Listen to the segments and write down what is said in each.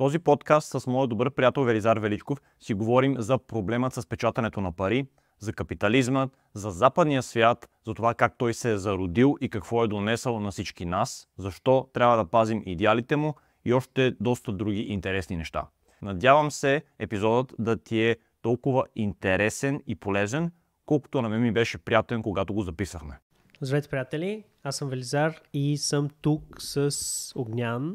този подкаст с моят добър приятел Велизар Величков си говорим за проблемът с печатането на пари, за капитализма, за западния свят, за това как той се е зародил и какво е донесъл на всички нас, защо трябва да пазим идеалите му и още доста други интересни неща. Надявам се епизодът да ти е толкова интересен и полезен, колкото на мен ми беше приятен, когато го записахме. Здравейте, приятели! Аз съм Велизар и съм тук с Огнян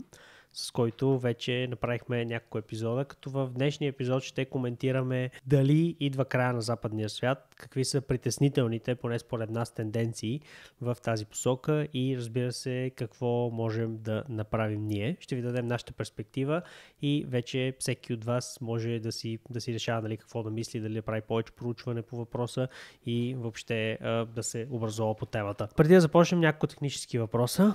с който вече направихме няколко епизода, като в днешния епизод ще коментираме дали идва края на западния свят, какви са притеснителните, поне според нас, тенденции в тази посока и разбира се какво можем да направим ние. Ще ви дадем нашата перспектива и вече всеки от вас може да си, да си решава дали какво да мисли, дали да прави повече проучване по въпроса и въобще да се образува по темата. Преди да започнем няколко технически въпроса.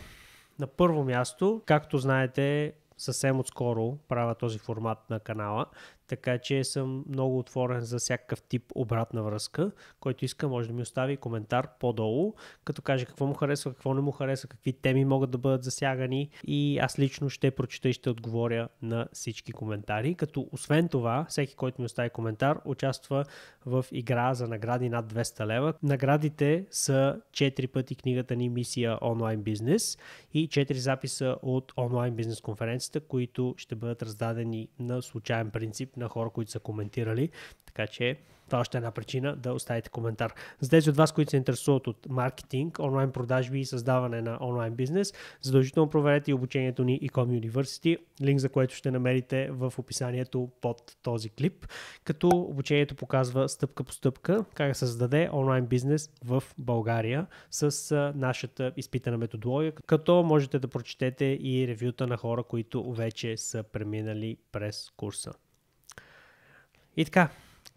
На първо място, както знаете, съвсем отскоро правя този формат на канала. Така че съм много отворен за всякакъв тип обратна връзка. Който иска, може да ми остави коментар по-долу, като каже какво му харесва, какво не му харесва, какви теми могат да бъдат засягани. И аз лично ще прочета и ще отговоря на всички коментари. Като освен това, всеки, който ми остави коментар, участва в игра за награди над 200 лева. Наградите са 4 пъти книгата ни Мисия онлайн бизнес и 4 записа от онлайн бизнес конференцията, които ще бъдат раздадени на случайен принцип на хора, които са коментирали. Така че това е още една причина да оставите коментар. За тези от вас, които се интересуват от маркетинг, онлайн продажби и създаване на онлайн бизнес, задължително проверете и обучението ни Ecom University, линк за което ще намерите в описанието под този клип, като обучението показва стъпка по стъпка как да създаде онлайн бизнес в България с нашата изпитана методология, като можете да прочетете и ревюта на хора, които вече са преминали през курса. И така,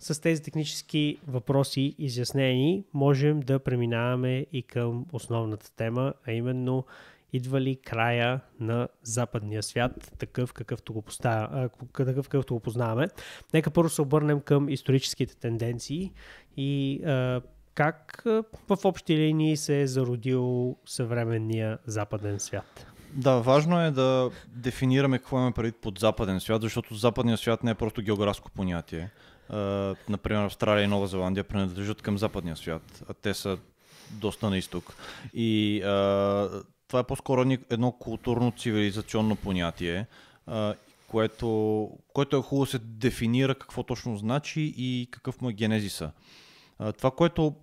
с тези технически въпроси изяснени, можем да преминаваме и към основната тема, а именно идва ли края на западния свят, такъв какъвто го, поставя, такъв, какъвто го познаваме. Нека първо се обърнем към историческите тенденции и а, как в общи линии се е зародил съвременния западен свят. Да, важно е да дефинираме какво имаме предвид под западен свят, защото западният свят не е просто географско понятие. Uh, например, Австралия и Нова Зеландия принадлежат към западния свят, а те са доста на изток. И uh, това е по-скоро едно културно-цивилизационно понятие, uh, което, което е хубаво се дефинира какво точно значи и какъв му е генезиса. Uh, това, което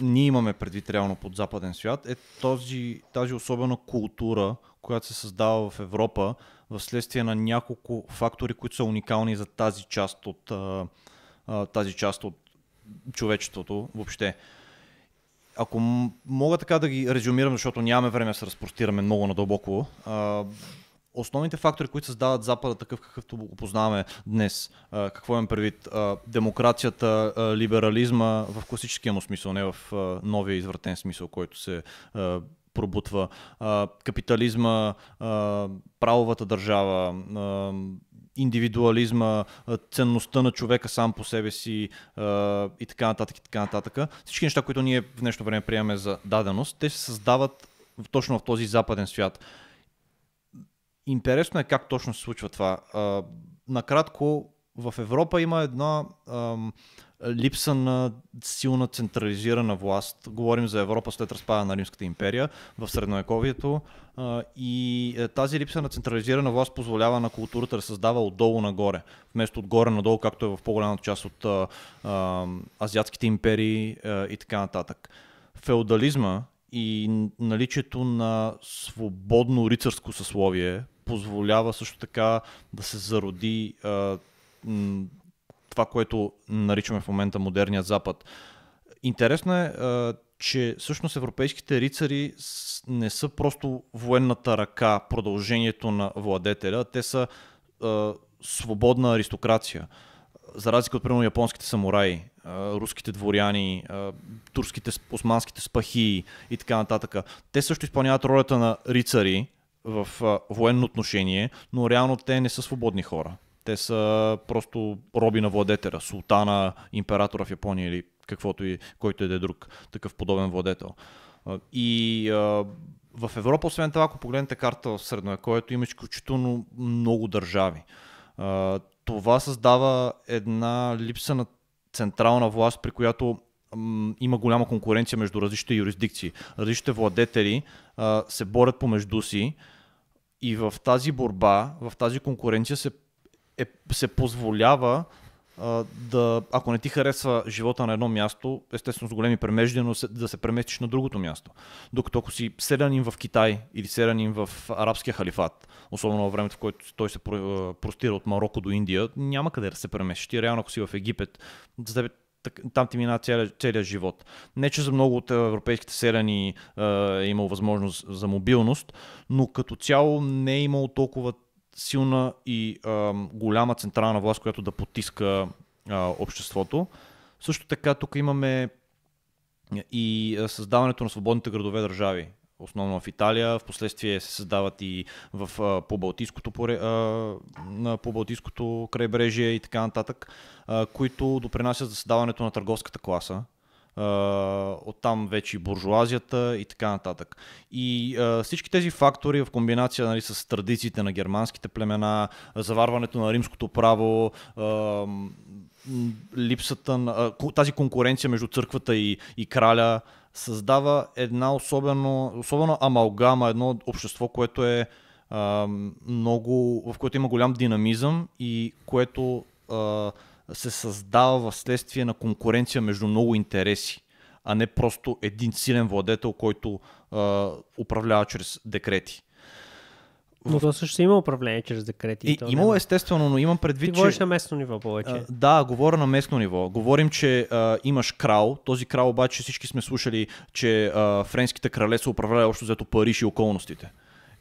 ние имаме предвид реално под западен свят, е този, тази особена култура, която се създава в Европа, в следствие на няколко фактори, които са уникални за тази част от, а, а, тази част от човечеството въобще. Ако мога така да ги резюмирам, защото нямаме време да се разпростираме много надълбоко, а, основните фактори, които създават Запада такъв какъвто го познаваме днес, а, какво имам предвид? А, демокрацията, а, либерализма в класическия му смисъл, не в а, новия извратен смисъл, който се а, пробутва. А, капитализма, а, правовата държава, а, индивидуализма, ценността на човека сам по себе си и така нататък, и така нататък. Всички неща, които ние в днешно време приемаме за даденост, те се създават точно в този западен свят. Интересно е как точно се случва това. Накратко, в Европа има една А, е, липса на силна централизирана власт. Говорим за Европа след разпада на Римската империя в Средноековието. Е, и е, тази липса на централизирана власт позволява на културата да създава отдолу нагоре, вместо отгоре надолу, както е в по-голямата част от азиатските империи и така нататък. Феодализма и наличието на свободно рицарско съсловие позволява също така да се зароди това, което наричаме в момента модерният Запад. Интересно е, че всъщност европейските рицари не са просто военната ръка, продължението на владетеля, те са свободна аристокрация. За разлика от, примерно, японските самураи, руските дворяни, турските, османските спахи и така нататък. Те също изпълняват ролята на рицари в военно отношение, но реално те не са свободни хора. Те са просто роби на владетера, султана, императора в Япония или каквото и който е да е друг такъв подобен владетел. И в Европа, освен това, ако погледнете карта в което има изключително много държави. това създава една липса на централна власт, при която има голяма конкуренция между различните юрисдикции. Различните владетели се борят помежду си и в тази борба, в тази конкуренция се е, се позволява а, да, ако не ти харесва живота на едно място, естествено с големи премежди, но се, да се преместиш на другото място. Докато ако си седанин в Китай или седанин в арабския халифат, особено във времето, в което той се простира от Марокко до Индия, няма къде да се преместиш. Ти реално ако си в Египет, за тебе там ти мина целият, целият живот. Не, че за много от европейските селяни е, имал възможност за мобилност, но като цяло не е имало толкова силна и а, голяма централна власт, която да потиска а, обществото. Също така тук имаме и създаването на свободните градове държави. Основно в Италия, в последствие се създават и в, а, по-балтийското, поре, а, по-балтийското крайбрежие и така нататък, а, които допринасят за създаването на търговската класа, оттам вече и буржуазията и така нататък. И а, всички тези фактори в комбинация нали, с традициите на германските племена, заварването на римското право, а, липсата на, тази конкуренция между църквата и, и краля създава една особено, особено амалгама, едно общество, което е а, много, в което има голям динамизъм и което а, се създава в следствие на конкуренция между много интереси, а не просто един силен владетел, който а, управлява чрез декрети. Но то също има управление чрез декрети. И, и имало е. естествено, но имам предвид, Ти че... говориш на местно ниво повече. А, да, говоря на местно ниво. Говорим, че а, имаш крал. Този крал обаче всички сме слушали, че а, френските крале са управляли общо взето Париж и околностите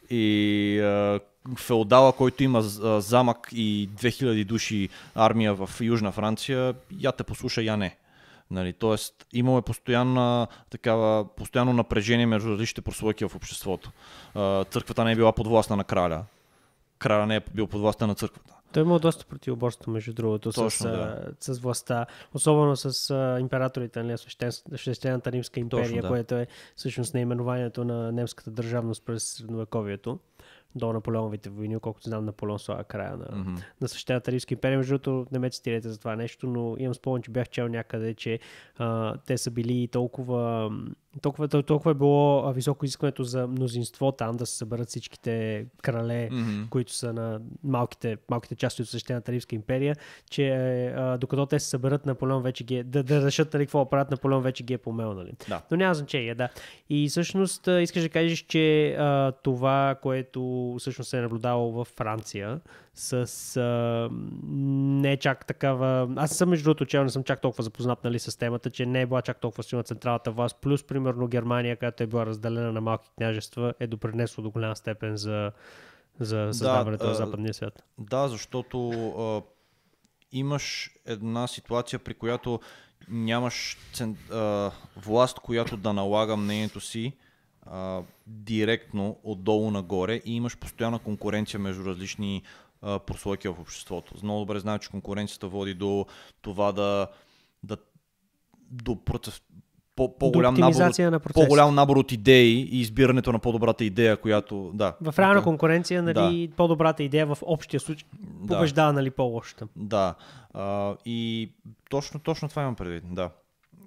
и а, феодала, който има а, замък и 2000 души армия в Южна Франция, я те послуша, я не. Нали, тоест имаме постоянна, такава, постоянно напрежение между различните прослойки в обществото. А, църквата не е била подвластна на краля. Краля не е бил подвластен на църквата. Той има доста противоборство, между другото, Точно, с, да. с властта, особено с а, императорите на нали, свещен, Свещената Римска империя, Точно, да. което е всъщност наименованието на немската държавност през средновековието до Наполеоновите войни, колкото знам Наполеон слага края на, mm-hmm. на същата Римска империя. Между другото, не ме цитирайте за това нещо, но имам спомен, че бях чел някъде, че а, те са били толкова толкова, толкова е било високо изискването за мнозинство там да се съберат всичките крале, mm-hmm. които са на малките, малките части от същената Римска империя, че е, а, докато те се съберат, Наполеон вече ги е, да, да решат нали, какво правят, Наполеон вече ги е помел. Нали? Да. Но няма значение, да. И всъщност искаш да кажеш, че а, това, което всъщност се е наблюдало във Франция, с а, не чак такава... Аз съм между другото, че не съм чак толкова запознат нали, с темата, че не е била чак толкова силна централната власт. Плюс, примерно, Германия, която е била разделена на малки княжества, е допринесло до голяма степен за, за създаването да, на западния свят. Да, защото а, имаш една ситуация, при която нямаш цен, а, власт, която да налага мнението си а, директно отдолу нагоре и имаш постоянна конкуренция между различни прослойки в обществото. Много добре знаем, че конкуренцията води до това да, да до процес, по, по-голям, набор, от, на по-голям набор от идеи и избирането на по-добрата идея, която... Да, в реална да, конкуренция, нали, да. по-добрата идея в общия случай побеждава, да. нали, по-лошата. Да. А, и точно, точно това имам предвид, да.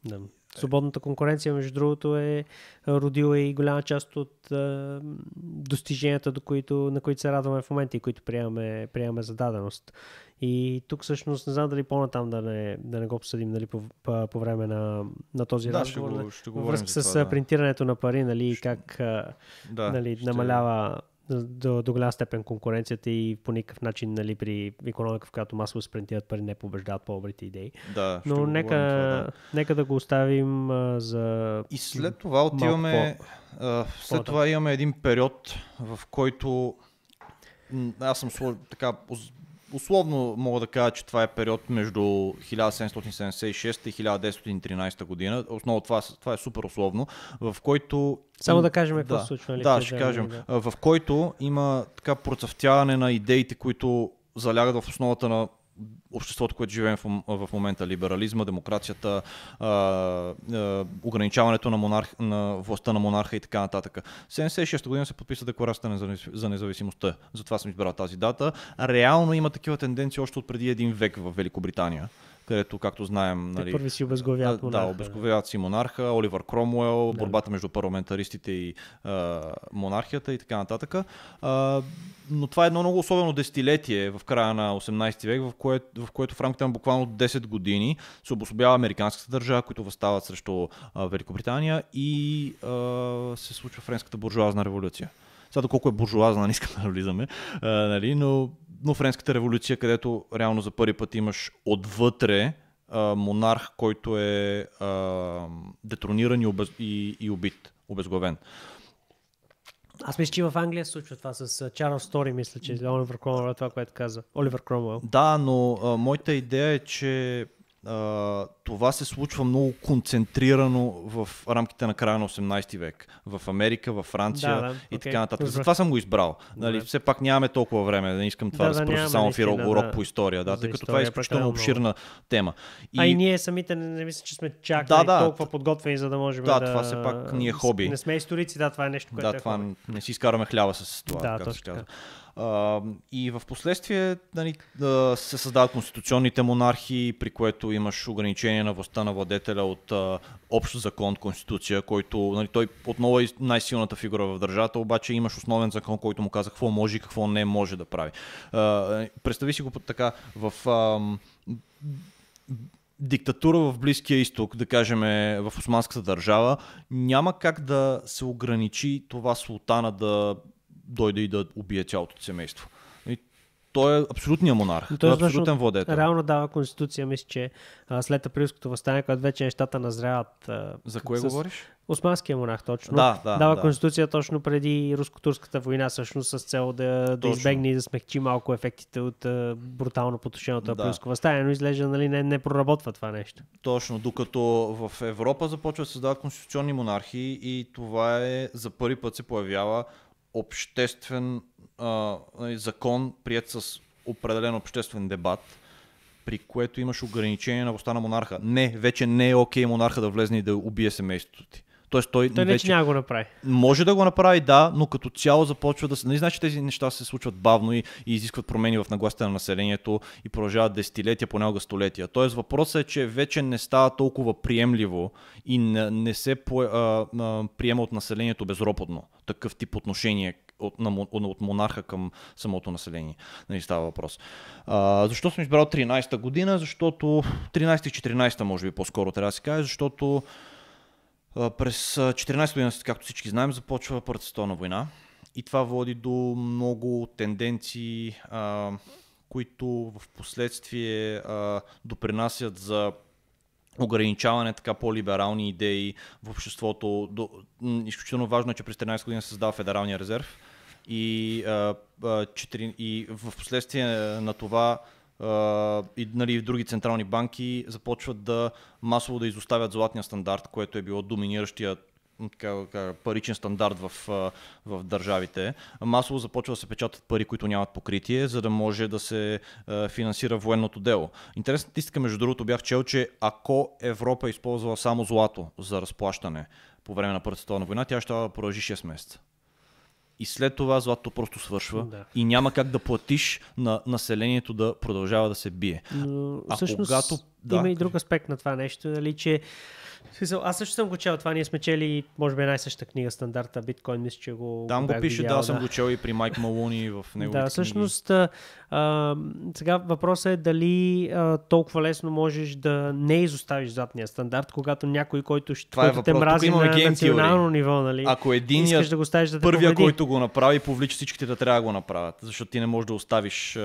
да. Е. Свободната конкуренция, между другото, е, е родила и голяма част от е, достиженията, до които, на които се радваме в момента и които приемаме, приемаме за даденост. И тук всъщност не знам дали по-натам да не, да не го обсъдим нали, по, по, по време на, на този да, разговор. Нали, ще го, ще го връзка с това, да. принтирането на пари, нали, ще... как е, да, нали, ще... намалява до, до голяма степен конкуренцията и по никакъв начин нали, при економика, в която масово се принтират пари, не побеждават по-добрите идеи. Да, Но нека, това, да. нека да го оставим а, за. И след това отиваме. По... А, след по това имаме един период, в който аз съм така Условно мога да кажа, че това е период между 1776 и 1913 година. Основно това, това е супер условно, в който... Само да кажем какво да, се случва. Нали, да, ще кажем. Да. В който има така процъфтяване на идеите, които залягат в основата на обществото, което живеем в, в момента, либерализма, демокрацията, а, а, ограничаването на, монарх, на властта на монарха и така нататък. 76-та година се подписа декларацията за независимостта. Затова съм избрал тази дата. Реално има такива тенденции още от преди един век в Великобритания където, както знаем... Те нали, първи си обезговяват монарха. Да, обезговяват си нали. монарха, Оливър Кромуел, да. борбата между парламентаристите и а, монархията и така нататък. А, но това е едно много особено десетилетие в края на 18 век, в което, в което в рамките на буквално 10 години се обособява американската държава, които възстават срещу а, Великобритания и а, се случва френската буржуазна революция. Сега колко е буржуазна, не искам да влизаме, а, нали, но но Френската революция, където реално за първи път имаш отвътре а, монарх, който е а, детрониран и, обез... и, и убит, обезглавен. Аз мисля, че в Англия се случва това с Чарлз Стори, мисля, че Оливер Кромвел е това, което каза. Оливер Кромвел. Да, но а, моята идея е, че а, това се случва много концентрирано в рамките на края на 18 век. В Америка, в Франция да, да, и okay. така нататък. Затова съм го избрал. Нали, все пак нямаме толкова време, да не искам това да, да, да спръща само да, урок да, по история, да, тъй като това е, е изключително обширна тема. И... А и ние самите не, не мисля, че сме чак да, да, толкова подготвени, за да можем да... Да, това все пак ни е хоби. Не сме историци, да, това е нещо, което Да, е това не си изкараме хляба с това, да, както и в последствие нали, да се създават конституционните монархии, при което имаш ограничение на властта на владетеля от а, общ закон, конституция, който нали, той отново е най-силната фигура в държавата, обаче имаш основен закон, който му каза какво може и какво не може да прави. А, представи си го така в... А, диктатура в Близкия изток, да кажем в османската държава, няма как да се ограничи това султана да дойде и да убие цялото семейство. И той е абсолютният монарх. Той, той е абсолютен владетел. Реално дава конституция, мисля, че а, след априлското възстание, когато вече нещата назряват. А, За кое с... говориш? Османския монарх, точно. Да, да, дава да. конституция точно преди руско-турската война, всъщност с цел да, да избегне и да смекчи малко ефектите от а, брутално потушеното да. възстание, но изглежда нали, не, не проработва това нещо. Точно, докато в Европа започва да създават конституционни монархии и това е за първи път се появява обществен а, нали, закон, прият с определен обществен дебат, при което имаш ограничение на властта на монарха. Не, вече не е окей монарха да влезне и да убие семейството ти. Тоест той. Той не, вече... че няма го направи. Може да го направи, да, но като цяло започва да се. Нали, значи че тези неща се случват бавно и, и изискват промени в нагласите на населението и продължават десетилетия, понякога столетия. Тоест въпросът е, че вече не става толкова приемливо и не, не се по, а, а, приема от населението безропотно такъв тип отношение от, на, от монарха към самото население. Нали става въпрос. А, защо съм избрал 13-та година? Защото 13-14-та може би по-скоро трябва да се каже, защото през 14 година, както всички знаем, започва Първата световна война и това води до много тенденции, а, които в последствие допринасят за ограничаване така по-либерални идеи в обществото. До, изключително важно е, че през 13 година се създава Федералния резерв и, а, а, 4, и в последствие на това и нали, и други централни банки започват да масово да изоставят златния стандарт, което е било доминиращия паричен стандарт в, в държавите. Масово започва да се печатат пари, които нямат покритие, за да може да се финансира военното дело. Интересна статистика, между другото, бях чел, че ако Европа използва е използвала само злато за разплащане по време на Първата световна война, тя ще продължи 6 месеца и след това злато просто свършва да. и няма как да платиш на населението да продължава да се бие. Но, а всъщност, когато... Да, има и друг аспект на това нещо, нали, че аз също съм го чел това. Ние сме чели, може би, най-съща книга, стандарта Биткоин, мисля, че го. Там го пише, видял, да, да, съм го чел и при Майк Малуни в него. Да, всъщност, а, сега въпросът е дали а, толкова лесно можеш да не изоставиш задния стандарт, когато някой, който, ще, Това е който въпрос. те мрази на национално теории. ниво, нали? Ако един искаш да го ставиш да първия, победи. който го направи, повлича всичките да трябва да го направят, защото ти не можеш да оставиш,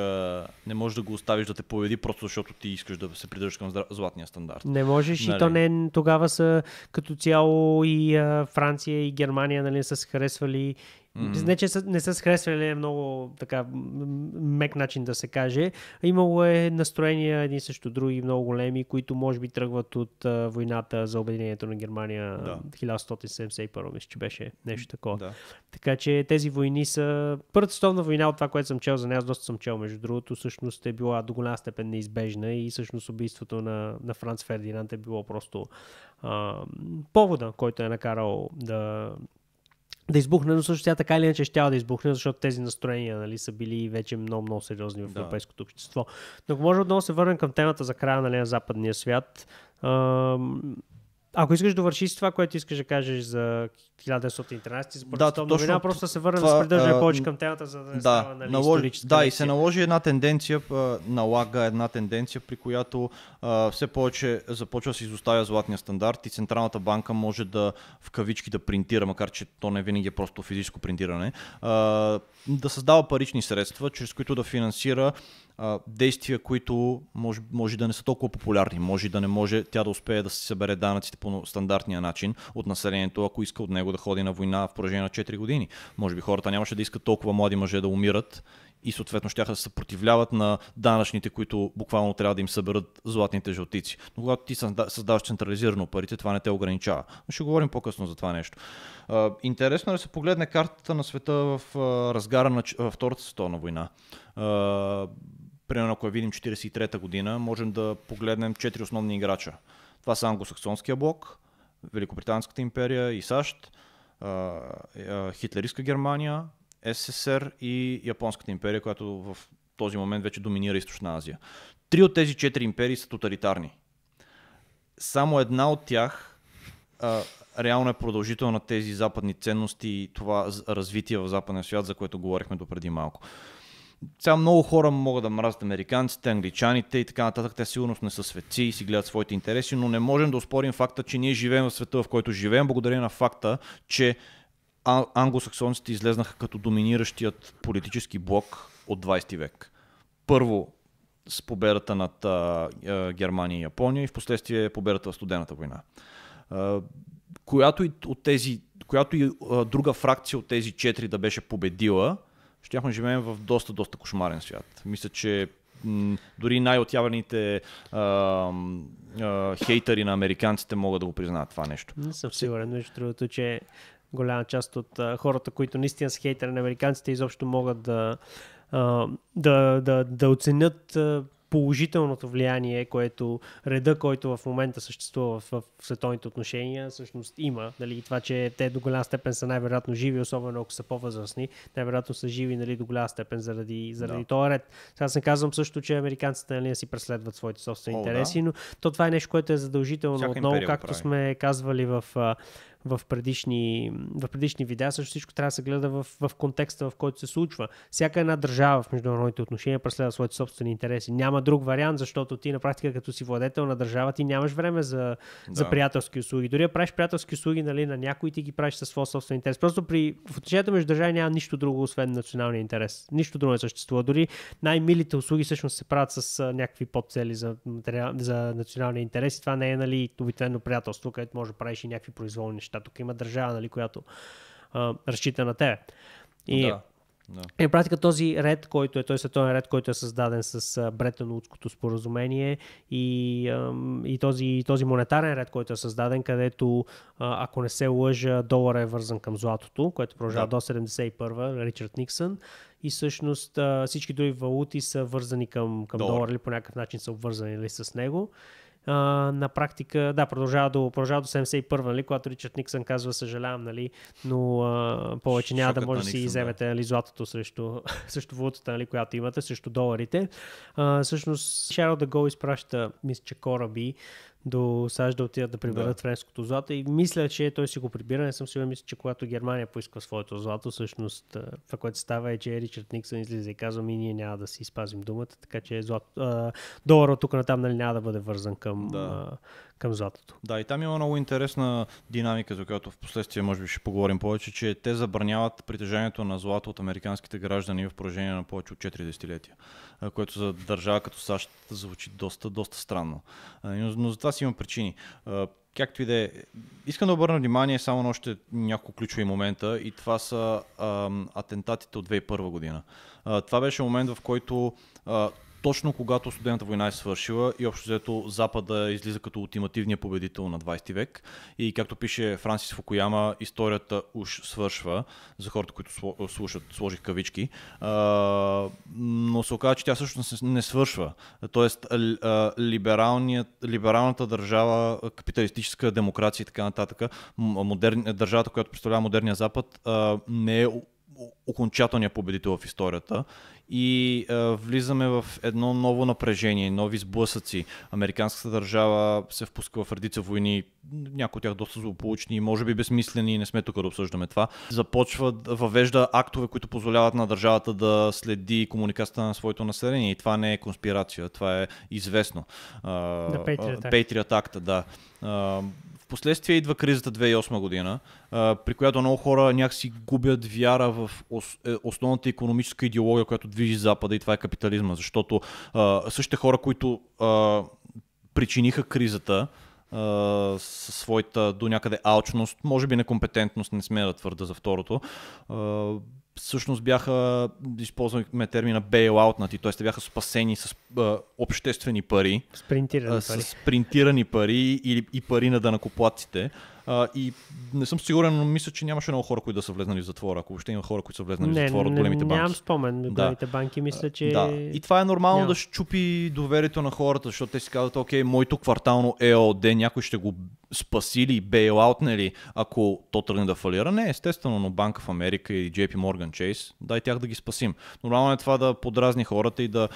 не можеш да го оставиш да те победи, просто защото ти искаш да се придържаш към златния стандарт. Не можеш нали? и то нали? не тогава са като цяло и а, Франция и Германия нали, са се харесвали Mm-hmm. Не, че са, не са схресвали е много така мек начин да се каже. Имало е настроения едни също други много големи, които може би тръгват от а, войната за обединението на Германия да. 1171, мисля, че беше нещо такова. Да. Така че тези войни са... Първата стовна война от това, което съм чел за нея, аз доста съм чел, между другото, всъщност е била до голяма степен неизбежна и всъщност убийството на, на Франц Фердинанд е било просто а, повода, който е накарал да да избухне, но също тя така или иначе ще да избухне, защото тези настроения нали, са били вече много, много сериозни в да. европейското общество. Но ако може отново се върнем към темата за края нали, на западния свят, ако искаш да вършиш това, което искаш да кажеш за 1913 според да, точно, новина, просто се върнем да се придържа е, повече към темата, за да не да, става нали, наложи, Да, лекция. и се наложи една тенденция, налага една тенденция, при която а, все повече започва да се изоставя златния стандарт и Централната банка може да в кавички да принтира, макар че то не винаги е просто физическо принтиране, а, да създава парични средства, чрез които да финансира а, действия, които може, може да не са толкова популярни, може да не може тя да успее да се събере данъците по стандартния начин от населението, ако иска от него да ходи на война в продължение на 4 години. Може би хората нямаше да искат толкова млади мъже да умират и съответно ще да се съпротивляват на данъчните, които буквално трябва да им съберат златните жълтици. Но когато ти създаваш централизирано парите, това не те ограничава. Но ще говорим по-късно за това нещо. Интересно е да се погледне картата на света в разгара на Втората световна война примерно ако я видим 43-та година, можем да погледнем четири основни играча. Това са англосаксонския блок, Великобританската империя и САЩ, хитлеристка Германия, СССР и Японската империя, която в този момент вече доминира Източна Азия. Три от тези четири империи са тоталитарни. Само една от тях а, реално е продължител на тези западни ценности и това развитие в западния свят, за което говорихме допреди малко сега много хора могат да мразят американците, англичаните и така нататък. Те сигурно не са светци и си гледат своите интереси, но не можем да успорим факта, че ние живеем в света, в който живеем, благодарение на факта, че англосаксонците излезнаха като доминиращият политически блок от 20 век. Първо с победата над а, а, Германия и Япония и в последствие победата в студената война. А, която и, от тези, която и а, друга фракция от тези четири да беше победила – щяхме живеем в доста, доста кошмарен свят. Мисля, че дори най-отяваните а, а, на американците могат да го признаят това нещо. Не съм сигурен, между другото, че голяма част от а, хората, които наистина са хейтери на американците, изобщо могат да, а, да, да, да оценят а, положителното влияние, което реда, който в момента съществува в, в световните отношения, всъщност има. Нали, това, че те до голяма степен са най-вероятно живи, особено ако са по-възрастни, най-вероятно са живи нали, до голяма степен заради, заради да. този ред. Сега се казвам също, че американците нали, си преследват своите собствени О, интереси, да. но то това е нещо, което е задължително Всяка отново, както прави. сме казвали в в предишни, в предишни видеа, също всичко трябва да се гледа в, в контекста, в който се случва. Всяка една държава в международните отношения преследва своите собствени интереси. Няма друг вариант, защото ти на практика като си владетел на държава, ти нямаш време за, да. за приятелски услуги. Дори да правиш приятелски услуги нали, на някой, ти ги правиш със своя собствен интерес. Просто при в отношенията между държави няма нищо друго, освен националния интерес. Нищо друго не съществува. Дори най-милите услуги всъщност се правят с някакви подцели за, за националния интерес и това не е нали, обикновено приятелство, където може да правиш и някакви произволни неща неща. Тук има държава, нали, която а, разчита на тебе. И да. Да. И е практика този ред, който е, той е световен ред, който е създаден с Бретенудското споразумение и, и този, този монетарен ред, който е създаден, където, ако не се лъжа, долара е вързан към златото, което продължава да. до 71-а, Ричард Никсън. И всъщност всички други валути са вързани към, към долар. долар или по някакъв начин са обвързани нали, с него а, на практика, да, продължава до, продължава до 71, нали, когато Ричард Никсън казва, съжалявам, нали, но а, повече няма Шокът да може да си иземете да. Нали, златото срещу, срещу валутата, нали, която имате, срещу доларите. А, всъщност, Шарл Даго изпраща, мисля, че кораби до САЩ да отидат да приберат да. френското злато и мисля, че той си го прибира. Не съм сигурен, мисля, че когато Германия поиска своето злато, всъщност това, което става е, че Ричард Никсън излиза и казва, ми ние няма да си спазим думата, така че злато, а, долара тук натам нали, няма да бъде вързан към, да към златото. Да, и там има много интересна динамика, за която в последствие може би ще поговорим повече, че те забраняват притежанието на злато от американските граждани в поражение на повече от 4 десетилетия, което за държава като САЩ звучи доста, доста странно. Но, но за това си има причини. Както и да е, искам да обърна внимание само на още няколко ключови момента и това са а, атентатите от 2001 година. А, това беше момент, в който а, точно когато студената война е свършила и общо взето Запада излиза като ултимативния победител на 20 век. И както пише Франсис Фукуяма, историята уж свършва за хората, които слушат, сложих кавички. Но се оказа, че тя всъщност не свършва. Тоест, либералната държава, капиталистическа демокрация и така нататък, модерни, държавата, която представлява модерния Запад, не е окончателния победител в историята и а, е, влизаме в едно ново напрежение, нови сблъсъци. Американската държава се впуска в редица войни, някои от тях доста злополучни и може би безмислени, не сме тук да обсъждаме това. Започва да въвежда актове, които позволяват на държавата да следи комуникацията на своето население и това не е конспирация, това е известно. Патриот е, акта, е, да. А, последствие идва кризата 2008 година, а, при която много хора някакси губят вяра в ос, е, основната економическа идеология, която движи Запада и това е капитализма. Защото а, същите хора, които а, причиниха кризата, със своята до някъде алчност, може би некомпетентност, не сме да твърда за второто, всъщност бяха, използвахме термина bailoutнати, т.е. те бяха спасени с а, обществени пари. Спринтирани а, с пари. спринтирани пари и, и пари на данакоплатците. А, и не съм сигурен, но мисля, че нямаше много хора, които да са влезнали в затвора. Ако въобще има хора, които са влезнали не, в затвора не, от големите банки. Нямам спомен. Големите да. банки мисля, че. Да. И това е нормално няма. да щупи доверието на хората, защото те си казват, окей, моето квартално ЕОД, някой ще го спасили, бейлаутнали, ако то тръгне да фалира. Не, естествено, но Банка в Америка и JP Morgan Chase, дай тях да ги спасим. Нормално е това да подразни хората и да,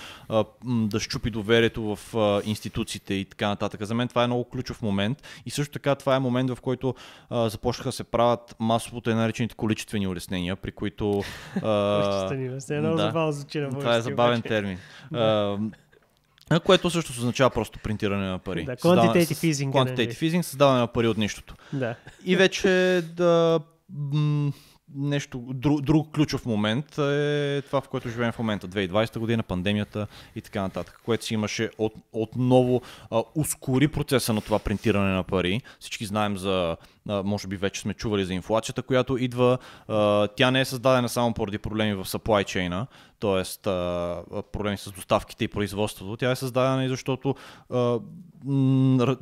да щупи доверието в институциите и така нататък. За мен това е много ключов момент и също така това е момент, в който започнаха да се правят масово те наречените количествени улеснения, при които... количествени улеснения, много забавно звучи на Това е забавен термин. Което също означава просто принтиране на пари. Да, quantitative easing. Е, quantitative нали? easing, създаване на пари от нищото. Да. И вече да, нещо, друг, друг ключов момент е това, в което живеем в момента. 2020 година, пандемията и така нататък, което си имаше от, отново а, ускори процеса на това принтиране на пари. Всички знаем за може би вече сме чували за инфлацията, която идва. тя не е създадена само поради проблеми в supply chain т.е. проблеми с доставките и производството. Тя е създадена и защото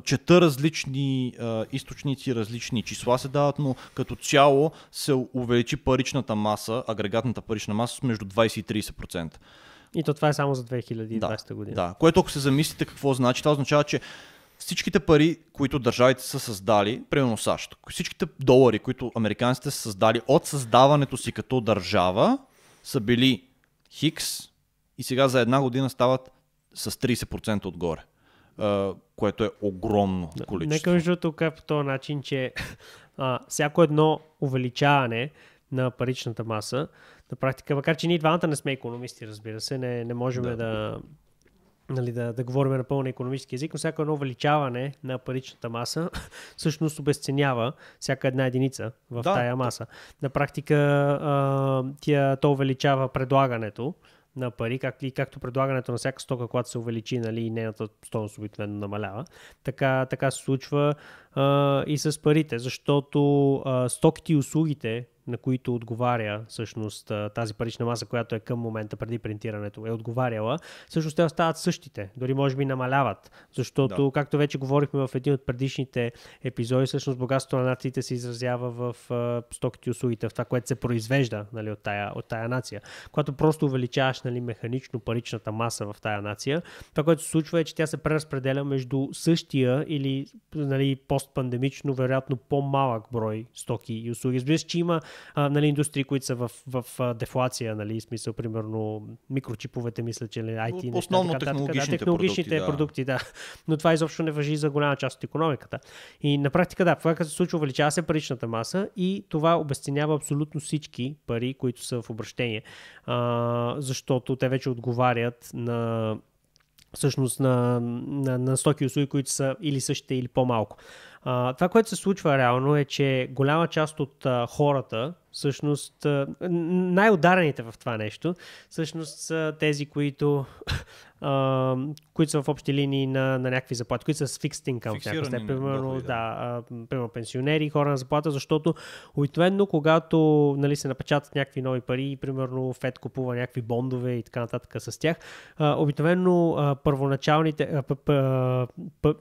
чета различни източници, различни числа се дават, но като цяло се увеличи паричната маса, агрегатната парична маса с между 20 и 30%. И то това е само за 2020 да, година. Да, което ако се замислите какво значи, това означава, че всичките пари, които държавите са създали, примерно САЩ, всичките долари, които американците са създали от създаването си като държава, са били хикс и сега за една година стават с 30% отгоре. Uh, което е огромно да, количество. Нека между другото по този начин, че uh, всяко едно увеличаване на паричната маса, на практика, макар че ние двамата не сме економисти, разбира се, не, не можем да. да нали, да, да говорим напълно на економически язик, но всяко едно увеличаване на паричната маса всъщност обесценява всяка една единица в да, тая маса. На практика а, тя, то увеличава предлагането на пари, как, и както предлагането на всяка стока, когато се увеличи, нали, и нейната стоеност обикновено намалява, така, така се случва а, и с парите, защото а, стоките и услугите, на които отговаря всъщност тази парична маса, която е към момента преди принтирането, е отговаряла, всъщност те остават същите, дори може би намаляват, защото, да. както вече говорихме в един от предишните епизоди, всъщност богатството на нациите се изразява в стоките и услугите, в това, което се произвежда нали, от, тая, от тая нация. Когато просто увеличаваш нали, механично паричната маса в тая нация, това, което се случва е, че тя се преразпределя между същия или нали, постпандемично, вероятно по-малък брой стоки и услуги. Разбира че има а, нали, индустрии, които са в, в, дефлация, нали, смисъл, примерно, микрочиповете, мисля, че ли, нали, IT, неща, Основно така, технологичните, да, технологичните продукти, да. продукти, да. Но това изобщо не въжи за голяма част от економиката. И на практика, да, това като се случва, увеличава се паричната маса и това обесценява абсолютно всички пари, които са в обращение, а, защото те вече отговарят на всъщност на, на, на стоки и услуги, които са или същите, или по-малко. А, това, което се случва реално е, че голяма част от а, хората, всъщност а, най-ударените в това нещо, всъщност са тези, които, а, които са в общи линии на, на някакви заплати, които са с fixed income в някаква степен, примерно, да, да. А, примерно пенсионери, хора на заплата, защото обикновено, когато нали, се напечатат някакви нови пари, примерно Фед купува някакви бондове и така нататък с тях, обикновено първоначалните а, п, п, п,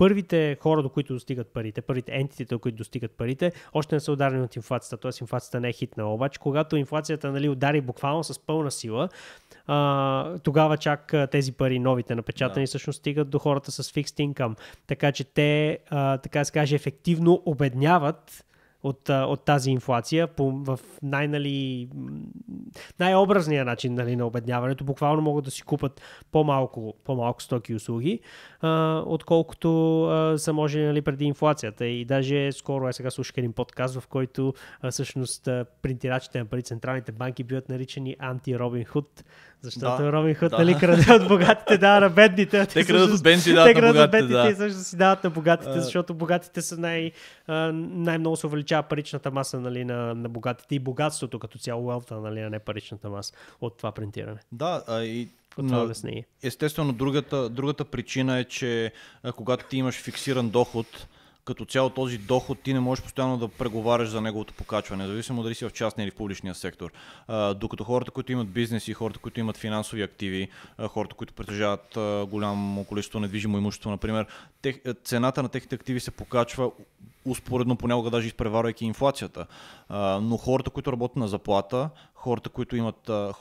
първите хора, до които достигат парите, първите ентити, до които достигат парите, още не са ударени от инфлацията, т.е. инфлацията не е хитнала. Обаче, когато инфлацията нали, удари буквално с пълна сила, а, тогава чак тези пари, новите напечатани, да. всъщност стигат до хората с фикс инкам. Така че те, а, така се каже, ефективно обедняват от, от тази инфлация по, в най, нали, най-образния начин нали, на обедняването. Буквално могат да си купат по-малко, по-малко стоки и услуги, а, отколкото а, са може нали, преди инфлацията. И даже скоро е сега слушах един подкаст, в който а, всъщност а, принтирачите на пари централните банки биват наричани анти-Робин Худ, защото да, Робин Худ, да. нали, краде от богатите, да на бедните. Те, те крадат от бедните, те на от бедните и също си дават на богатите, а... защото богатите са най, най-много се увеличава паричната маса нали, на, на богатите и богатството като цяло, уелта, нали, на не паричната маса от това принтиране. Да, а и естествено, другата, другата причина е, че когато ти имаш фиксиран доход, като цяло този доход ти не можеш постоянно да преговаряш за неговото покачване, зависимо дали си в частния или в публичния сектор. А, докато хората, които имат бизнеси, хората, които имат финансови активи, а, хората, които притежават голямо количество недвижимо имущество, например, тех, цената на техните активи се покачва успоредно понякога даже изпреварвайки инфлацията. А, но хората, които работят на заплата, хората, които имат а,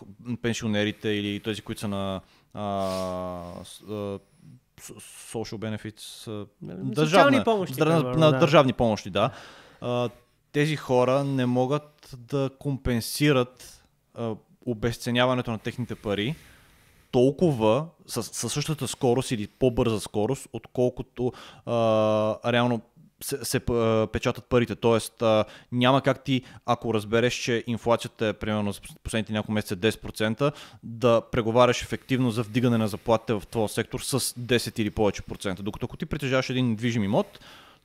пенсионерите или тези, които са на а, social benefits, нали, държавна, помощи, дър, на да. държавни помощи, да. А, тези хора не могат да компенсират а, обесценяването на техните пари толкова, със същата скорост или по-бърза скорост, отколкото а, реално се, се печатат парите. Тоест, а, няма как ти, ако разбереш, че инфлацията е примерно за последните няколко месеца 10%, е да преговаряш ефективно за вдигане на заплатите в твоя сектор с 10 или повече процента. Докато ако ти притежаваш един недвижим имот,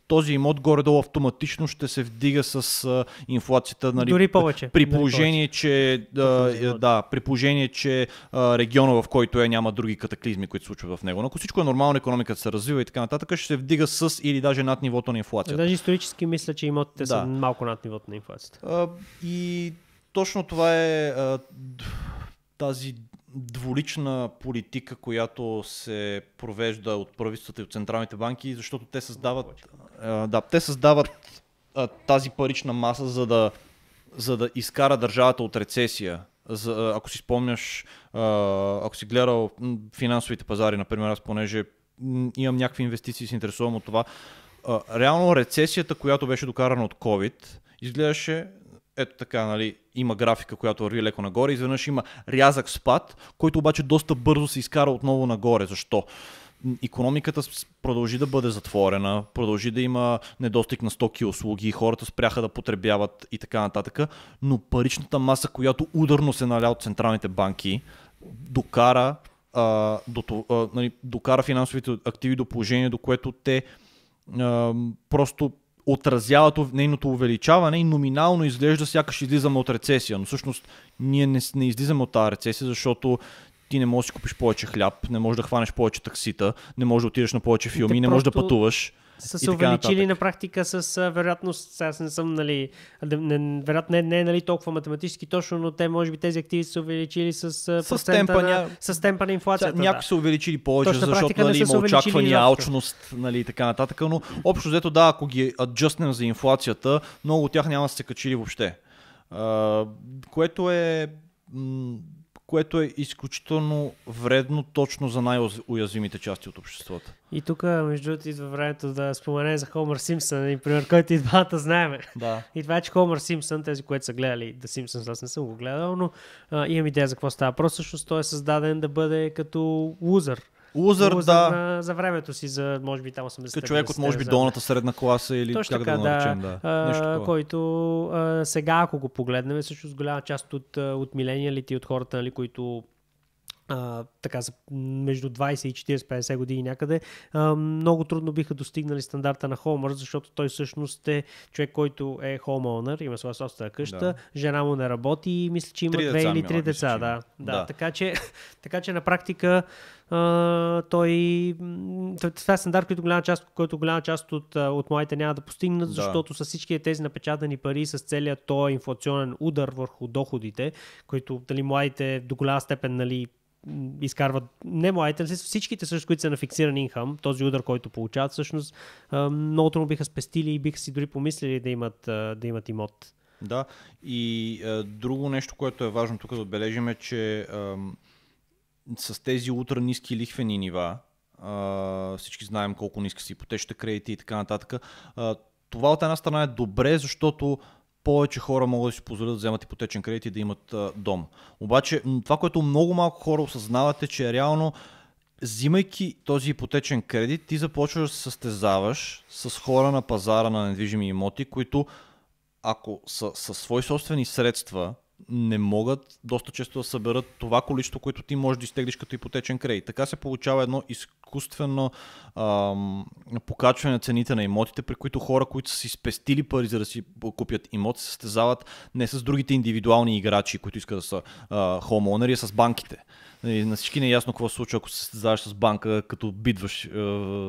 този имот горе-долу автоматично ще се вдига с а, инфлацията. Нали, Дори повече. При положение, че, а, е, да, при положение, че а, региона, в който е, няма други катаклизми, които се случват в него. Но ако всичко е нормално, економиката се развива и така нататък, ще се вдига с или даже над нивото на инфлацията. Даже исторически мисля, че имотите да. са малко над нивото на инфлацията. А, и точно това е а, тази дволична политика, която се провежда от правителствата и от централните банки, защото те създават, а, да, те създават а, тази парична маса, за да, за да изкара държавата от рецесия. За, ако си спомняш, ако си гледал финансовите пазари, например, аз понеже имам някакви инвестиции и се интересувам от това, реално рецесията, която беше докарана от COVID, изглеждаше ето така, нали, има графика, която върви леко нагоре, изведнъж има рязък спад, който обаче доста бързо се изкара отново нагоре. Защо? Економиката продължи да бъде затворена, продължи да има недостиг на стоки и услуги, хората спряха да потребяват и така нататък, но паричната маса, която ударно се наля от централните банки, докара, а, до, а, нали, докара финансовите активи до положение, до което те а, просто отразяват нейното увеличаване и номинално изглежда сякаш излизаме от рецесия, но всъщност ние не, не излизаме от тази рецесия, защото ти не можеш да си купиш повече хляб, не можеш да хванеш повече таксита, не можеш да отидеш на повече филми, не можеш просто... да пътуваш са се увеличили нататък. на практика с вероятност, аз не съм, нали, не, вероятно не, не е, нали, толкова математически точно, но те, може би, тези активи са се увеличили с, с, темпа, на, с темпа на инфлацията. Някои да. са увеличили повече, точно защото нали, има очаквания, алчност нали, и така нататък, но общо взето да, ако ги аджъстнем за инфлацията, много от тях няма да се качили въобще. А, което е м- което е изключително вредно точно за най-уязвимите части от обществото. И тук, между другото, идва времето да спомене за Хомър Симпсън, и пример, който и двата знаем. Да. И това е, че Хомър Симпсън, тези, които са гледали The Simpsons, аз не съм го гледал, но а, имам идея за какво става. Просто всъщност той е създаден да бъде като лузър. Лузър, лузър да. за времето си, за може би там 80 те човек от може би долната средна класа или Точно как така, да го наречем. Да. да. Нещо такова. който а, сега, ако го погледнем, е всъщност голяма част от, от милениалите и от хората, нали, които а, така, между 20 и 40-50 години някъде, а, много трудно биха достигнали стандарта на Homer, защото той всъщност е човек, който е homeowner, има своя собствена къща, да. жена му не работи и мисля, че има две или три деца. да, да. да. Така, че, така че на практика а, той... Това е стандарт, който голяма част, който голяма част от, от моите няма да постигнат, да. защото с всички тези напечатани пари, с целият този инфлационен удар върху доходите, които дали младите до голяма степен нали, изкарват не младите, всичките също, които са на фиксиран инхам, този удар, който получават, всъщност много трудно биха спестили и биха си дори помислили да имат, да имат имот. Да, и е, друго нещо, което е важно тук да отбележим е, че е, с тези утра ниски лихвени нива, е, всички знаем колко ниска си ипотечните кредити и така нататък, е, това от една страна е добре, защото повече хора могат да си позволят да вземат ипотечен кредит и да имат а, дом. Обаче това, което много малко хора осъзнават е, че реално взимайки този ипотечен кредит, ти започваш да се състезаваш с хора на пазара на недвижими имоти, които ако са със свои собствени средства не могат доста често да съберат това количество, което ти можеш да изтеглиш като ипотечен кредит. Така се получава едно изкуствено ам, покачване на цените на имотите, при които хора, които са си спестили пари за да си купят имот, се състезават не с другите индивидуални играчи, които искат да са хомонери, а с банките. И нали, на всички не е ясно какво се случва, ако се състезаваш с банка, като бидваш е,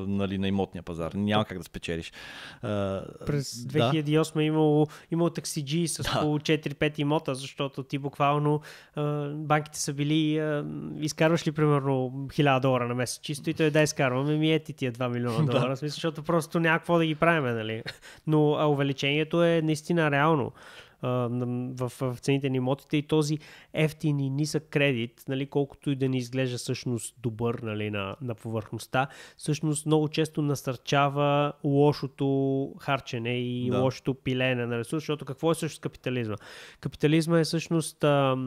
нали, на имотния пазар. Няма как да спечелиш. Е, През 2008 да. е имало, имало таксиджи с да. около 4-5 имота, защото ти буквално е, банките са били, изкарваш ли примерно 1000 долара на месец чисто и той да изкарваме, ми ети ти тия 2 милиона долара, да. смисъл, защото просто няма какво да ги правиме, нали? Но а увеличението е наистина реално в, в цените на имотите и този ефтин и нисък кредит, нали, колкото и да ни изглежда всъщност добър нали, на, на повърхността, всъщност много често насърчава лошото харчене и да. лошото пилене на ресурс, защото какво е всъщност капитализма? Капитализма е всъщност а,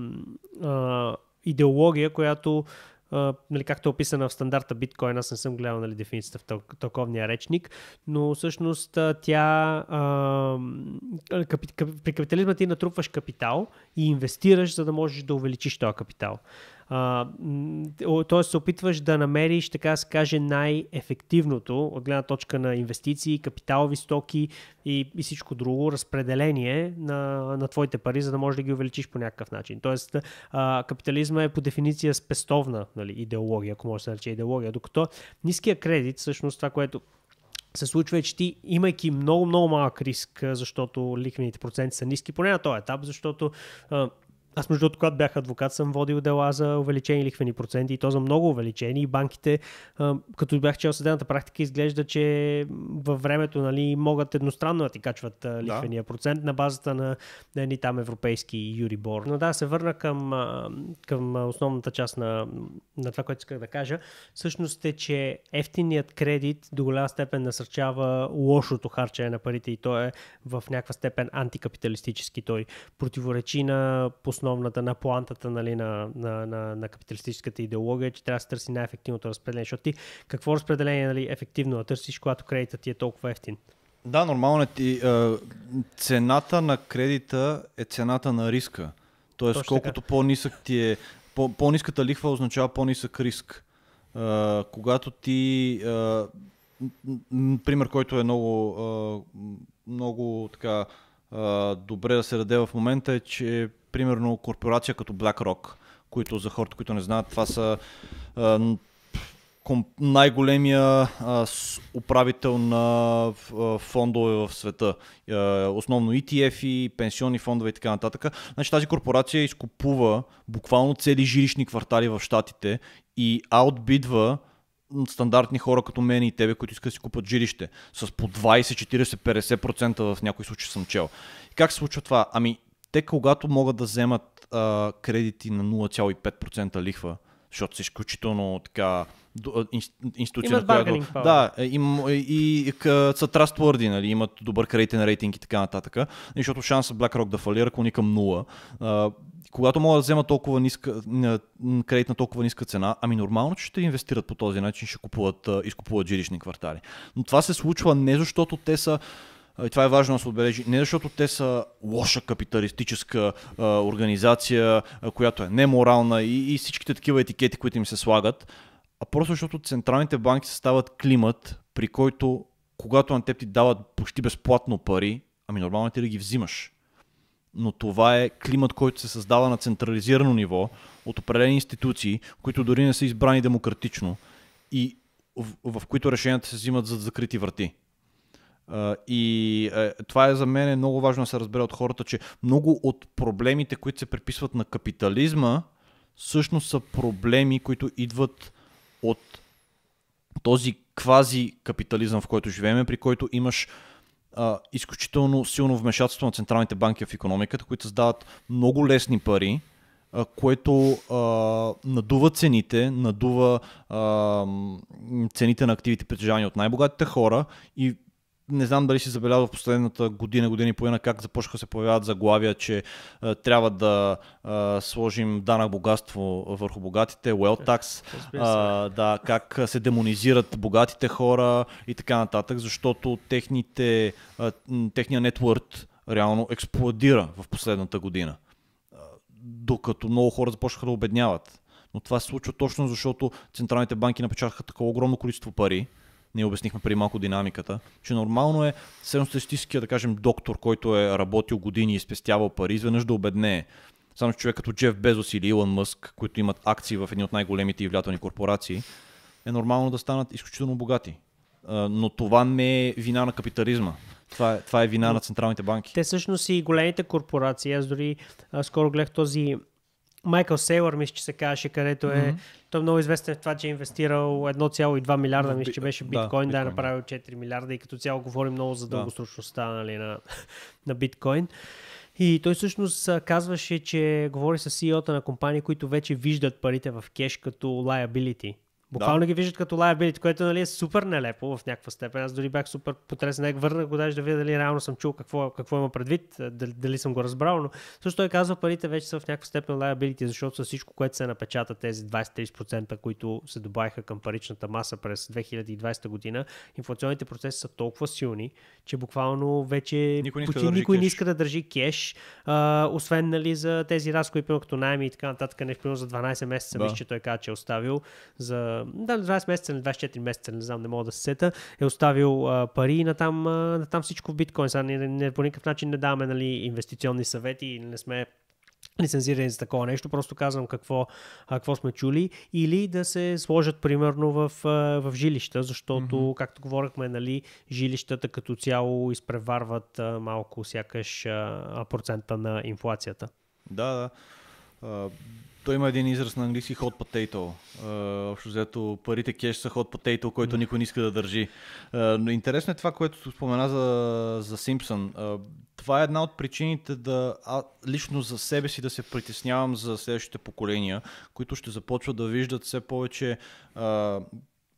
а, идеология, която а, нали, както е описана в стандарта биткоин, аз не съм гледал нали, дефиницията в токовния тълковния речник, но всъщност тя а, при капитализма ти натрупваш капитал и инвестираш, за да можеш да увеличиш този капитал т.е. тоест се опитваш да намериш, така се каже, най-ефективното от гледна точка на инвестиции, капиталови стоки и, и всичко друго, разпределение на, на твоите пари, за да можеш да ги увеличиш по някакъв начин. Тоест, капитализма е по дефиниция спестовна нали, идеология, ако може да се нарече идеология, докато ниския кредит, всъщност това, което се случва е, че ти, имайки много, много малък риск, защото лихвените проценти са ниски, поне на този етап, защото аз между другото, когато бях адвокат, съм водил дела за увеличени лихвени проценти и то за много увеличени. И банките, като бях чел съдебната практика, изглежда, че във времето нали, могат едностранно да ти качват лихвения да. процент на базата на едни там европейски юрибор. Но да, се върна към, към основната част на, на това, което исках да кажа. Всъщност е, че ефтиният кредит до голяма степен насърчава лошото харчене на парите и то е в някаква степен антикапиталистически. Той противоречи на основната, на плантата нали, на, на, на, на капиталистическата идеология, че трябва да се търси най-ефективното разпределение. Защото ти какво разпределение нали, ефективно да търсиш, когато кредитът ти е толкова ефтин? Да, нормално е. Ти, цената на кредита е цената на риска. Тоест, Точно колкото така. по-нисък ти е, по- по-ниската лихва означава по-нисък риск. А, когато ти а, пример, който е много, много така добре да се раде в момента е, че примерно корпорация като BlackRock, които за хората, които не знаят, това са най-големия управител на фондове в света. основно ETF и пенсионни фондове и така нататък. Значи тази корпорация изкупува буквално цели жилищни квартали в Штатите и аутбидва стандартни хора като мен и тебе, които искат да си купат жилище. С по 20, 40, 50% в някои случаи съм чел. И как се случва това? Ами те когато могат да вземат а, кредити на 0,5% лихва, защото са изключително така институция, която... Да, е, им, е, и, и къ, са trustworthy, нали, имат добър кредитен рейтинг и така нататък, нали, защото шансът BlackRock да фалира ни към 0. А, когато могат да вземат толкова ниска, кредит на толкова ниска цена, ами нормално, че ще инвестират по този начин, ще купуват, изкупуват жилищни квартали. Но това се случва не защото те са и това е важно да се отбележи, не защото те са лоша капиталистическа а, организация, а, която е неморална и, и всичките такива етикети, които им се слагат, а просто защото централните банки състават климат, при който когато на теб ти дават почти безплатно пари, ами нормално е ти да ги взимаш. Но това е климат, който се създава на централизирано ниво от определени институции, които дори не са избрани демократично и в, в които решенията се взимат за закрити врати. Uh, и uh, това е за мен е много важно да се разбере от хората, че много от проблемите, които се приписват на капитализма, всъщност са проблеми, които идват от този квази капитализъм, в който живеем, при който имаш uh, изключително силно вмешателство на централните банки в економиката, които създават много лесни пари, uh, което uh, надува цените, надува uh, цените на активите притежавани от най-богатите хора и не знам дали си забелязал в последната година, година и половина, как започнаха се появяват заглавия, че а, е, трябва да а, е, сложим данък богатство върху богатите, wealth tax, е, а, да, как се демонизират богатите хора и така нататък, защото техните, а, техния нетворд реално експлодира в последната година. Докато много хора започнаха да обедняват. Но това се случва точно защото централните банки напечатаха такова огромно количество пари, ние обяснихме преди малко динамиката, че нормално е средностатистическия, да кажем, доктор, който е работил години и спестявал пари, изведнъж да обеднее. Само човек като Джеф Безос или Илон Мъск, които имат акции в едни от най-големите и влиятелни корпорации, е нормално да станат изключително богати. Но това не е вина на капитализма. Това е, това е вина на централните банки. Те всъщност и големите корпорации. Аз дори а, скоро гледах този Майкъл Сейлър, мисля, че се казваше, където е. Mm-hmm. Той е много известен в това, че е инвестирал 1,2 милиарда, мисля, че беше биткоин, да, да е направил 4 милиарда и като цяло говори много за дългосрочността да. нали, на, на биткоин. И той всъщност казваше, че говори с CEO-та на компании, които вече виждат парите в кеш като liability. Буквално да. ги виждат като лайабилити, което нали, е супер нелепо в някаква степен. Аз дори бях супер потресен. Върнах го даже да видя дали реално съм чул какво, какво има предвид, е, дали, дали съм го разбрал, но също той казва парите вече са в някаква степен лайабилити, защото с всичко, което се напечата тези 20-30%, които се добавиха към паричната маса през 2020 година, инфлационните процеси са толкова силни, че буквално вече никой не иска, да, никой не иска да държи кеш, а, освен нали, за тези разходи, като найми и така нататък, не за 12 месеца, да. мисля, че той каза, че е оставил за да, 20 месеца или 24 месеца, не знам, не мога да се сета, е оставил а, пари на там а, там всичко в биткоин. Сега не, не, по никакъв начин не даваме нали, инвестиционни съвети и не сме лицензирани за такова нещо, просто казвам какво, а, какво сме чули, или да се сложат примерно в, в жилища, защото, mm-hmm. както говорихме, нали, жилищата като цяло изпреварват а, малко сякаш а, процента на инфлацията. Да, да. Той има един израз на английски hot potato. Uh, общо взето парите кеш са hot potato, който mm. никой не иска да държи. Uh, но интересно е това, което спомена за, за Симпсън. Uh, това е една от причините да а, лично за себе си да се притеснявам за следващите поколения, които ще започват да виждат все повече uh,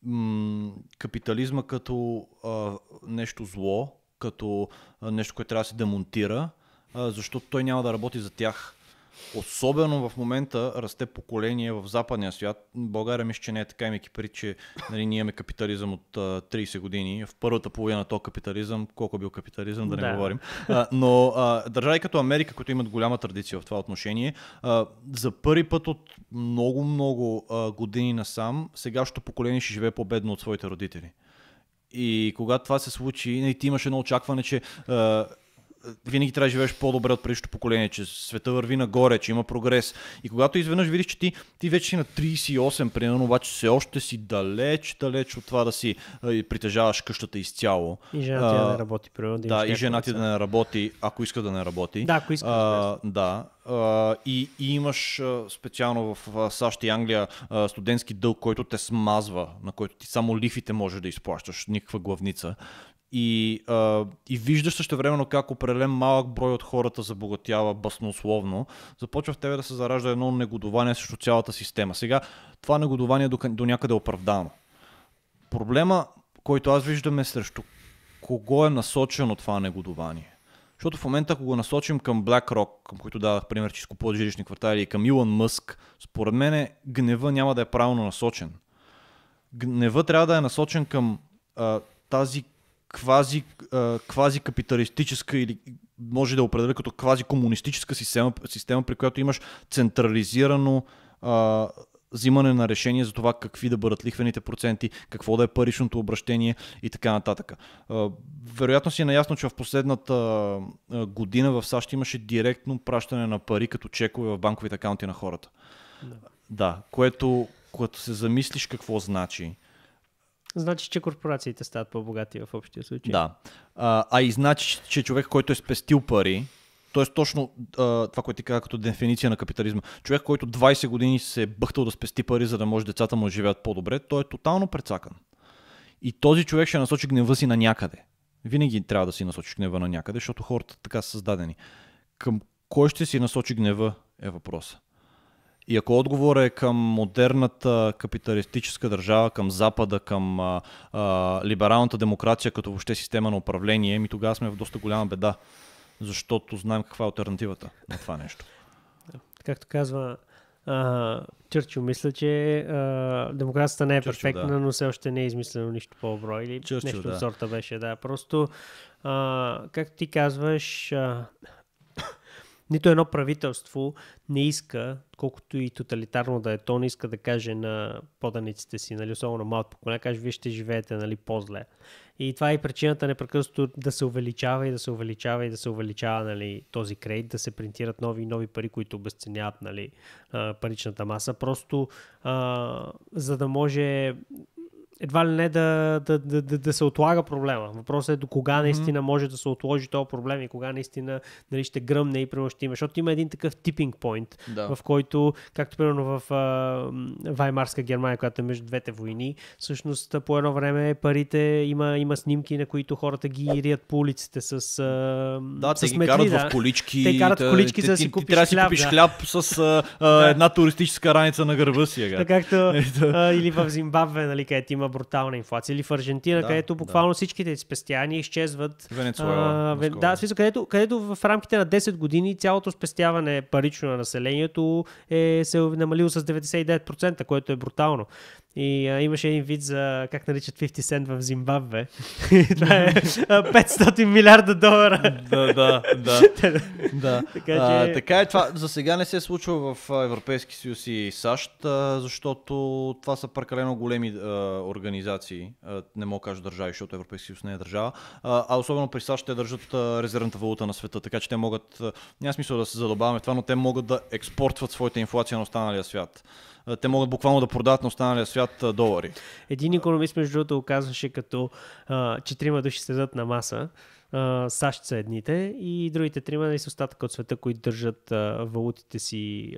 м- капитализма като uh, нещо зло, като uh, нещо, което трябва да се демонтира, uh, защото той няма да работи за тях. Особено в момента расте поколение в западния свят. България мисля, че не е така, имайки преди, че нали, ние имаме капитализъм от а, 30 години. В първата половина то капитализъм, колко е бил капитализъм, да не да. говорим. А, но а, държави като Америка, които имат голяма традиция в това отношение, а, за първи път от много-много години насам, сегашното поколение ще живее по-бедно от своите родители. И когато това се случи, нали, ти имаш едно очакване, че а, винаги трябва да живееш по-добре от предишното поколение, че света върви нагоре, че има прогрес. И когато изведнъж видиш, че ти, ти вече си на 38, примерно, обаче все още си далеч, далеч от това да си а, притежаваш къщата изцяло. И жена ти да не работи, примерно. Да, да и жена ти да не работи, ако иска да не работи. Да, ако иска. А, да. Uh, и, и имаш специално в САЩ и Англия uh, студентски дълг, който те смазва, на който ти само лифите можеш да изплащаш, никаква главница и, а, и виждаш също времено как определен малък брой от хората забогатява баснословно, започва в тебе да се заражда едно негодование срещу цялата система. Сега това негодование до, до някъде е оправдано. Проблема, който аз виждам е срещу кого е насочено това негодование. Защото в момента, ако го насочим към BlackRock, към които дадах пример, че изкупуват жилищни квартали, и към Илон Мъск, според мен е, гнева няма да е правилно насочен. Гнева трябва да е насочен към а, тази квази, а, квази капиталистическа или може да определя като квази комунистическа система, система, при която имаш централизирано а, взимане на решение за това какви да бъдат лихвените проценти, какво да е паричното обращение и така нататък. Вероятно си е наясно, че в последната година в САЩ имаше директно пращане на пари като чекове в банковите акаунти на хората. Да, да което, което се замислиш какво значи, Значи, че корпорациите стават по-богати в общия случай. Да. А, а и значи, че човек, който е спестил пари, т.е. точно а, това, което ти казва като дефиниция на капитализма, човек, който 20 години се е бъхтал да спести пари, за да може децата му да живеят по-добре, той е тотално прецакан. И този човек ще насочи гнева си на някъде. Винаги трябва да си насочи гнева на някъде, защото хората така са създадени. Към кой ще си насочи гнева е въпроса. И ако отговорът е към модерната капиталистическа държава, към Запада, към а, а, либералната демокрация като въобще система на управление, ми тогава сме в доста голяма беда, защото знаем каква е альтернативата на това нещо. Както казва а, Чърчил, мисля, че а, демокрацията не е Чърчил, перфектна, да. но все още не е измислено нищо по-добро или Чърчил, нещо да. от сорта беше. Да, просто, а, както ти казваш, а, нито едно правителство не иска, колкото и тоталитарно да е то, не иска да каже на поданиците си, нали, особено на малко поколение, каже, вие ще живеете нали, по-зле. И това е и причината непрекъснато да се увеличава и да се увеличава и да се увеличава нали, този кредит, да се принтират нови и нови пари, които обесценяват нали, паричната маса. Просто а, за да може едва ли не да, да, да, да, да се отлага проблема. Въпросът е до кога mm-hmm. наистина може да се отложи този проблем и кога наистина нали, ще гръмне и има. Защото има един такъв типинг пойнт, да. в който, както примерно в а, Ваймарска Германия, която е между двете войни, всъщност по едно време парите има, има снимки, на които хората ги рият по улиците с. А, да, с те ги метри, карат да. в колички. Те карат в колички, за да си купиш трябва хляб. Трябва да си купиш хляб с а, а, една туристическа раница на гърба си. Така както, а, или в Зимбабве, нали, където има брутална инфлация. Или в Аржентина, да, където буквално да. всичките спестявания изчезват. Венецуела. А, да, смисъл, където, където в рамките на 10 години цялото спестяване парично на населението е се е намалило с 99%, което е брутално. И а, имаше един вид за как наричат 50 Cent в Зимбабве. Това е 500 милиарда долара. да, да, да. да. така, че... а, така е това. За сега не се е случва в Европейски съюз и САЩ, а, защото това са прекалено големи а, организации. А, не мога да кажа държави, защото Европейски съюз не е държава. А, а особено при САЩ те държат а, резервната валута на света, така че те могат. А, няма смисъл да се задобаваме това, но те могат да експортват своята инфлация на останалия свят те могат буквално да продават на останалия свят долари. Един економист, между другото, казваше като четирима души седат на маса. САЩ са едните и другите трима и нали, са остатък от света, които държат валутите си,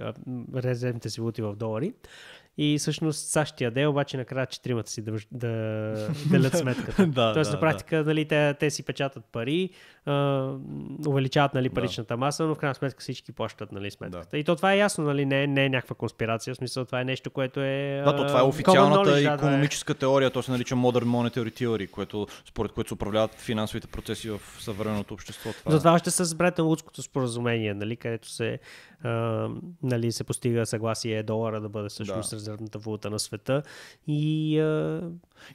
резервните си валути в долари. И всъщност САЩ ти яде, обаче накрая четиримата си да, да делят сметката. да, Тоест да, на практика да. нали, те, те си печатат пари, а, увеличават нали, паричната да. маса, но в крайна сметка всички плащат нали, сметката. Да. И то това е ясно, нали, не, не е някаква конспирация, в смисъл това е нещо, което е... Да, то това е официалната knowledge, економическа да, е. теория, то се нарича Modern Monetary Theory, което, според което се управляват финансовите процеси в съвременното общество. Това е. Затова е. ще се сбрете Лудското споразумение, нали, където се, а, нали, се постига съгласие долара да бъде всъщност да резервната валута на света. И, а...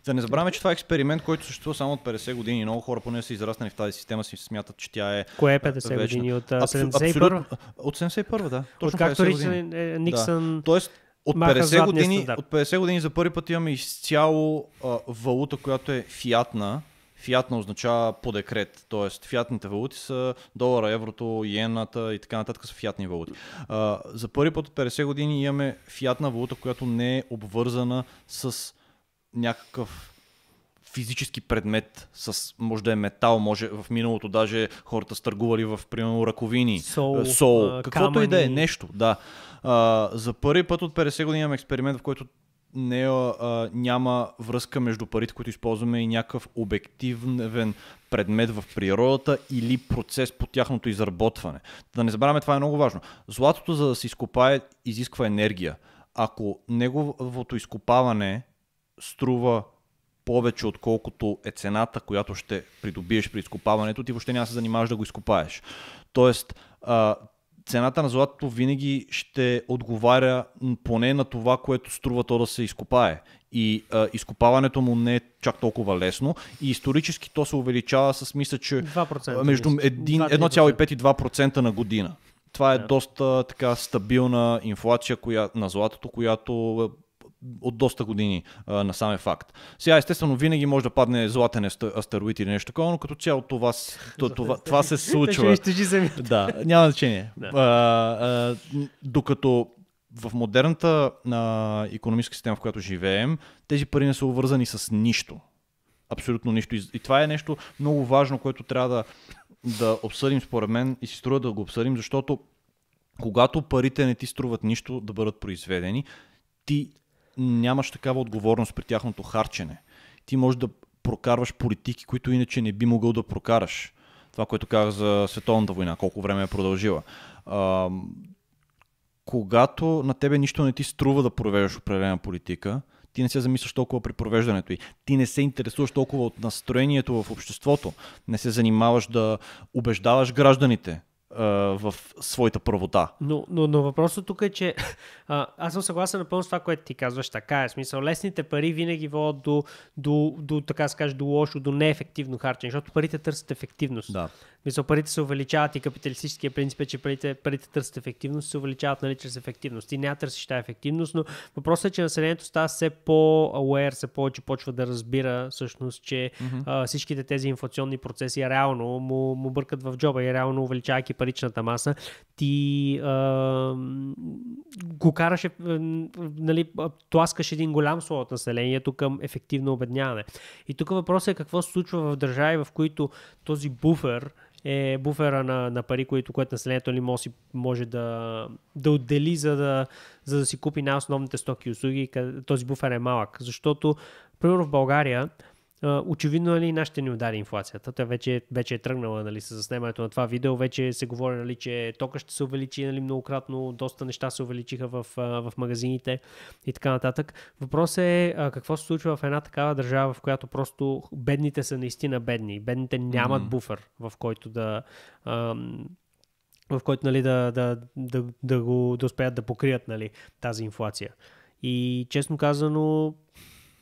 Да не забравяме, че това е експеримент, който съществува само от 50 години. Много хора, поне са израснали в тази система, си смятат, че тя е. Кое е 50 вечна. години? От 71? От 71, да. Точно от както Ричард Никсън. Да. Тоест, от 50, години, от 50 години за първи път имаме изцяло а, валута, която е фиатна, Фиатна означава по декрет, т.е. фиатните валути са долара, еврото, иената и така нататък са фиатни валути. А, за първи път от 50 години имаме фиатна валута, която не е обвързана с някакъв физически предмет, с, може да е метал, може в миналото даже хората са търгували в, примерно, раковини, сол, сол каквото камени. и да е нещо, да. А, за първи път от 50 години имам експеримент, в който не, а, няма връзка между парите, които използваме и някакъв обективен предмет в природата или процес по тяхното изработване. Да не забравяме, това е много важно. Златото, за да се изкопае, изисква енергия. Ако неговото изкопаване струва повече, отколкото е цената, която ще придобиеш при изкопаването, ти въобще няма да се занимаваш да го изкопаеш. Тоест, а, цената на златото винаги ще отговаря поне на това, което струва то да се изкопае. И а, изкопаването му не е чак толкова лесно. И исторически то се увеличава с мисля, че 2%, между 1,5 и 2% на година. Това е yeah. доста така стабилна инфлация коя, на златото, която от доста години а, насам е факт. Сега, естествено, винаги може да падне златен астероид или нещо такова, но като цяло това, това, това, това се случва. да, няма значение. Да. А, а, докато в модерната а, економическа система, в която живеем, тези пари не са увързани с нищо. Абсолютно нищо. И, и това е нещо много важно, което трябва да, да обсъдим, според мен, и си струва да го обсъдим, защото когато парите не ти струват нищо да бъдат произведени, ти нямаш такава отговорност при тяхното харчене. Ти можеш да прокарваш политики, които иначе не би могъл да прокараш. Това, което казах за световната война, колко време е продължила. А, когато на тебе нищо не ти струва да провеждаш определена политика, ти не се замисляш толкова при провеждането й. Ти не се интересуваш толкова от настроението в обществото. Не се занимаваш да убеждаваш гражданите в своята правота. Но, но, но въпросът тук е, че а, аз съм съгласен напълно с това, което ти казваш. Така е. Смисъл, лесните пари винаги водят до, до, до така се до лошо, до неефективно харчене, защото парите търсят ефективност. Да. Мисъл, парите се увеличават и капиталистическия принцип е, че парите, парите търсят ефективност, се увеличават нали, чрез ефективност. Ти не търсиш тази ефективност, но въпросът е, че населението става все по-ауер, все повече почва да разбира всъщност, че mm-hmm. а, всичките тези инфлационни процеси реално му, му бъркат в джоба и реално увеличавайки паричната маса, ти а, го караше, нали, тласкаш един голям слой от населението към ефективно обедняване. И тук въпросът е какво се случва в държави, в които този буфер, е буфера на, на пари, които, което населението ли нали, може, може да, да отдели, за да, за да си купи най-основните стоки и услуги. Този буфер е малък. Защото, примерно в България, очевидно нали, нашите ни удари инфлацията. Тя вече, вече е тръгнала нали, с заснемането на това видео. Вече се говори, нали, че тока ще се увеличи нали, многократно, доста неща се увеличиха в, в магазините и така нататък. Въпросът е какво се случва в една такава държава, в която просто бедните са наистина бедни. Бедните нямат mm-hmm. буфер, в който да в който нали, да, да, да, да, го, да успеят да покрият нали, тази инфлация. И честно казано,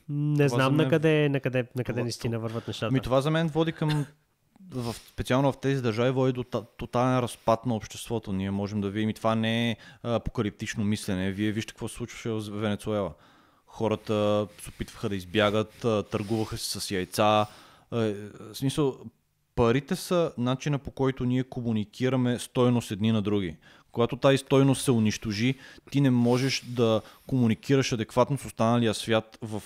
не знам мен... на къде, на къде, на къде наистина върват нещата. Ми това за мен води към в, специално в тези държави води до тотален разпад на обществото. Ние можем да видим и това не е апокалиптично мислене. Вие вижте какво се случваше в Венецуела. Хората се опитваха да избягат, търгуваха се с яйца. Е, в смисъл, парите са начина по който ние комуникираме стойност едни на други. Когато тази стойност се унищожи, ти не можеш да комуникираш адекватно с останалия свят в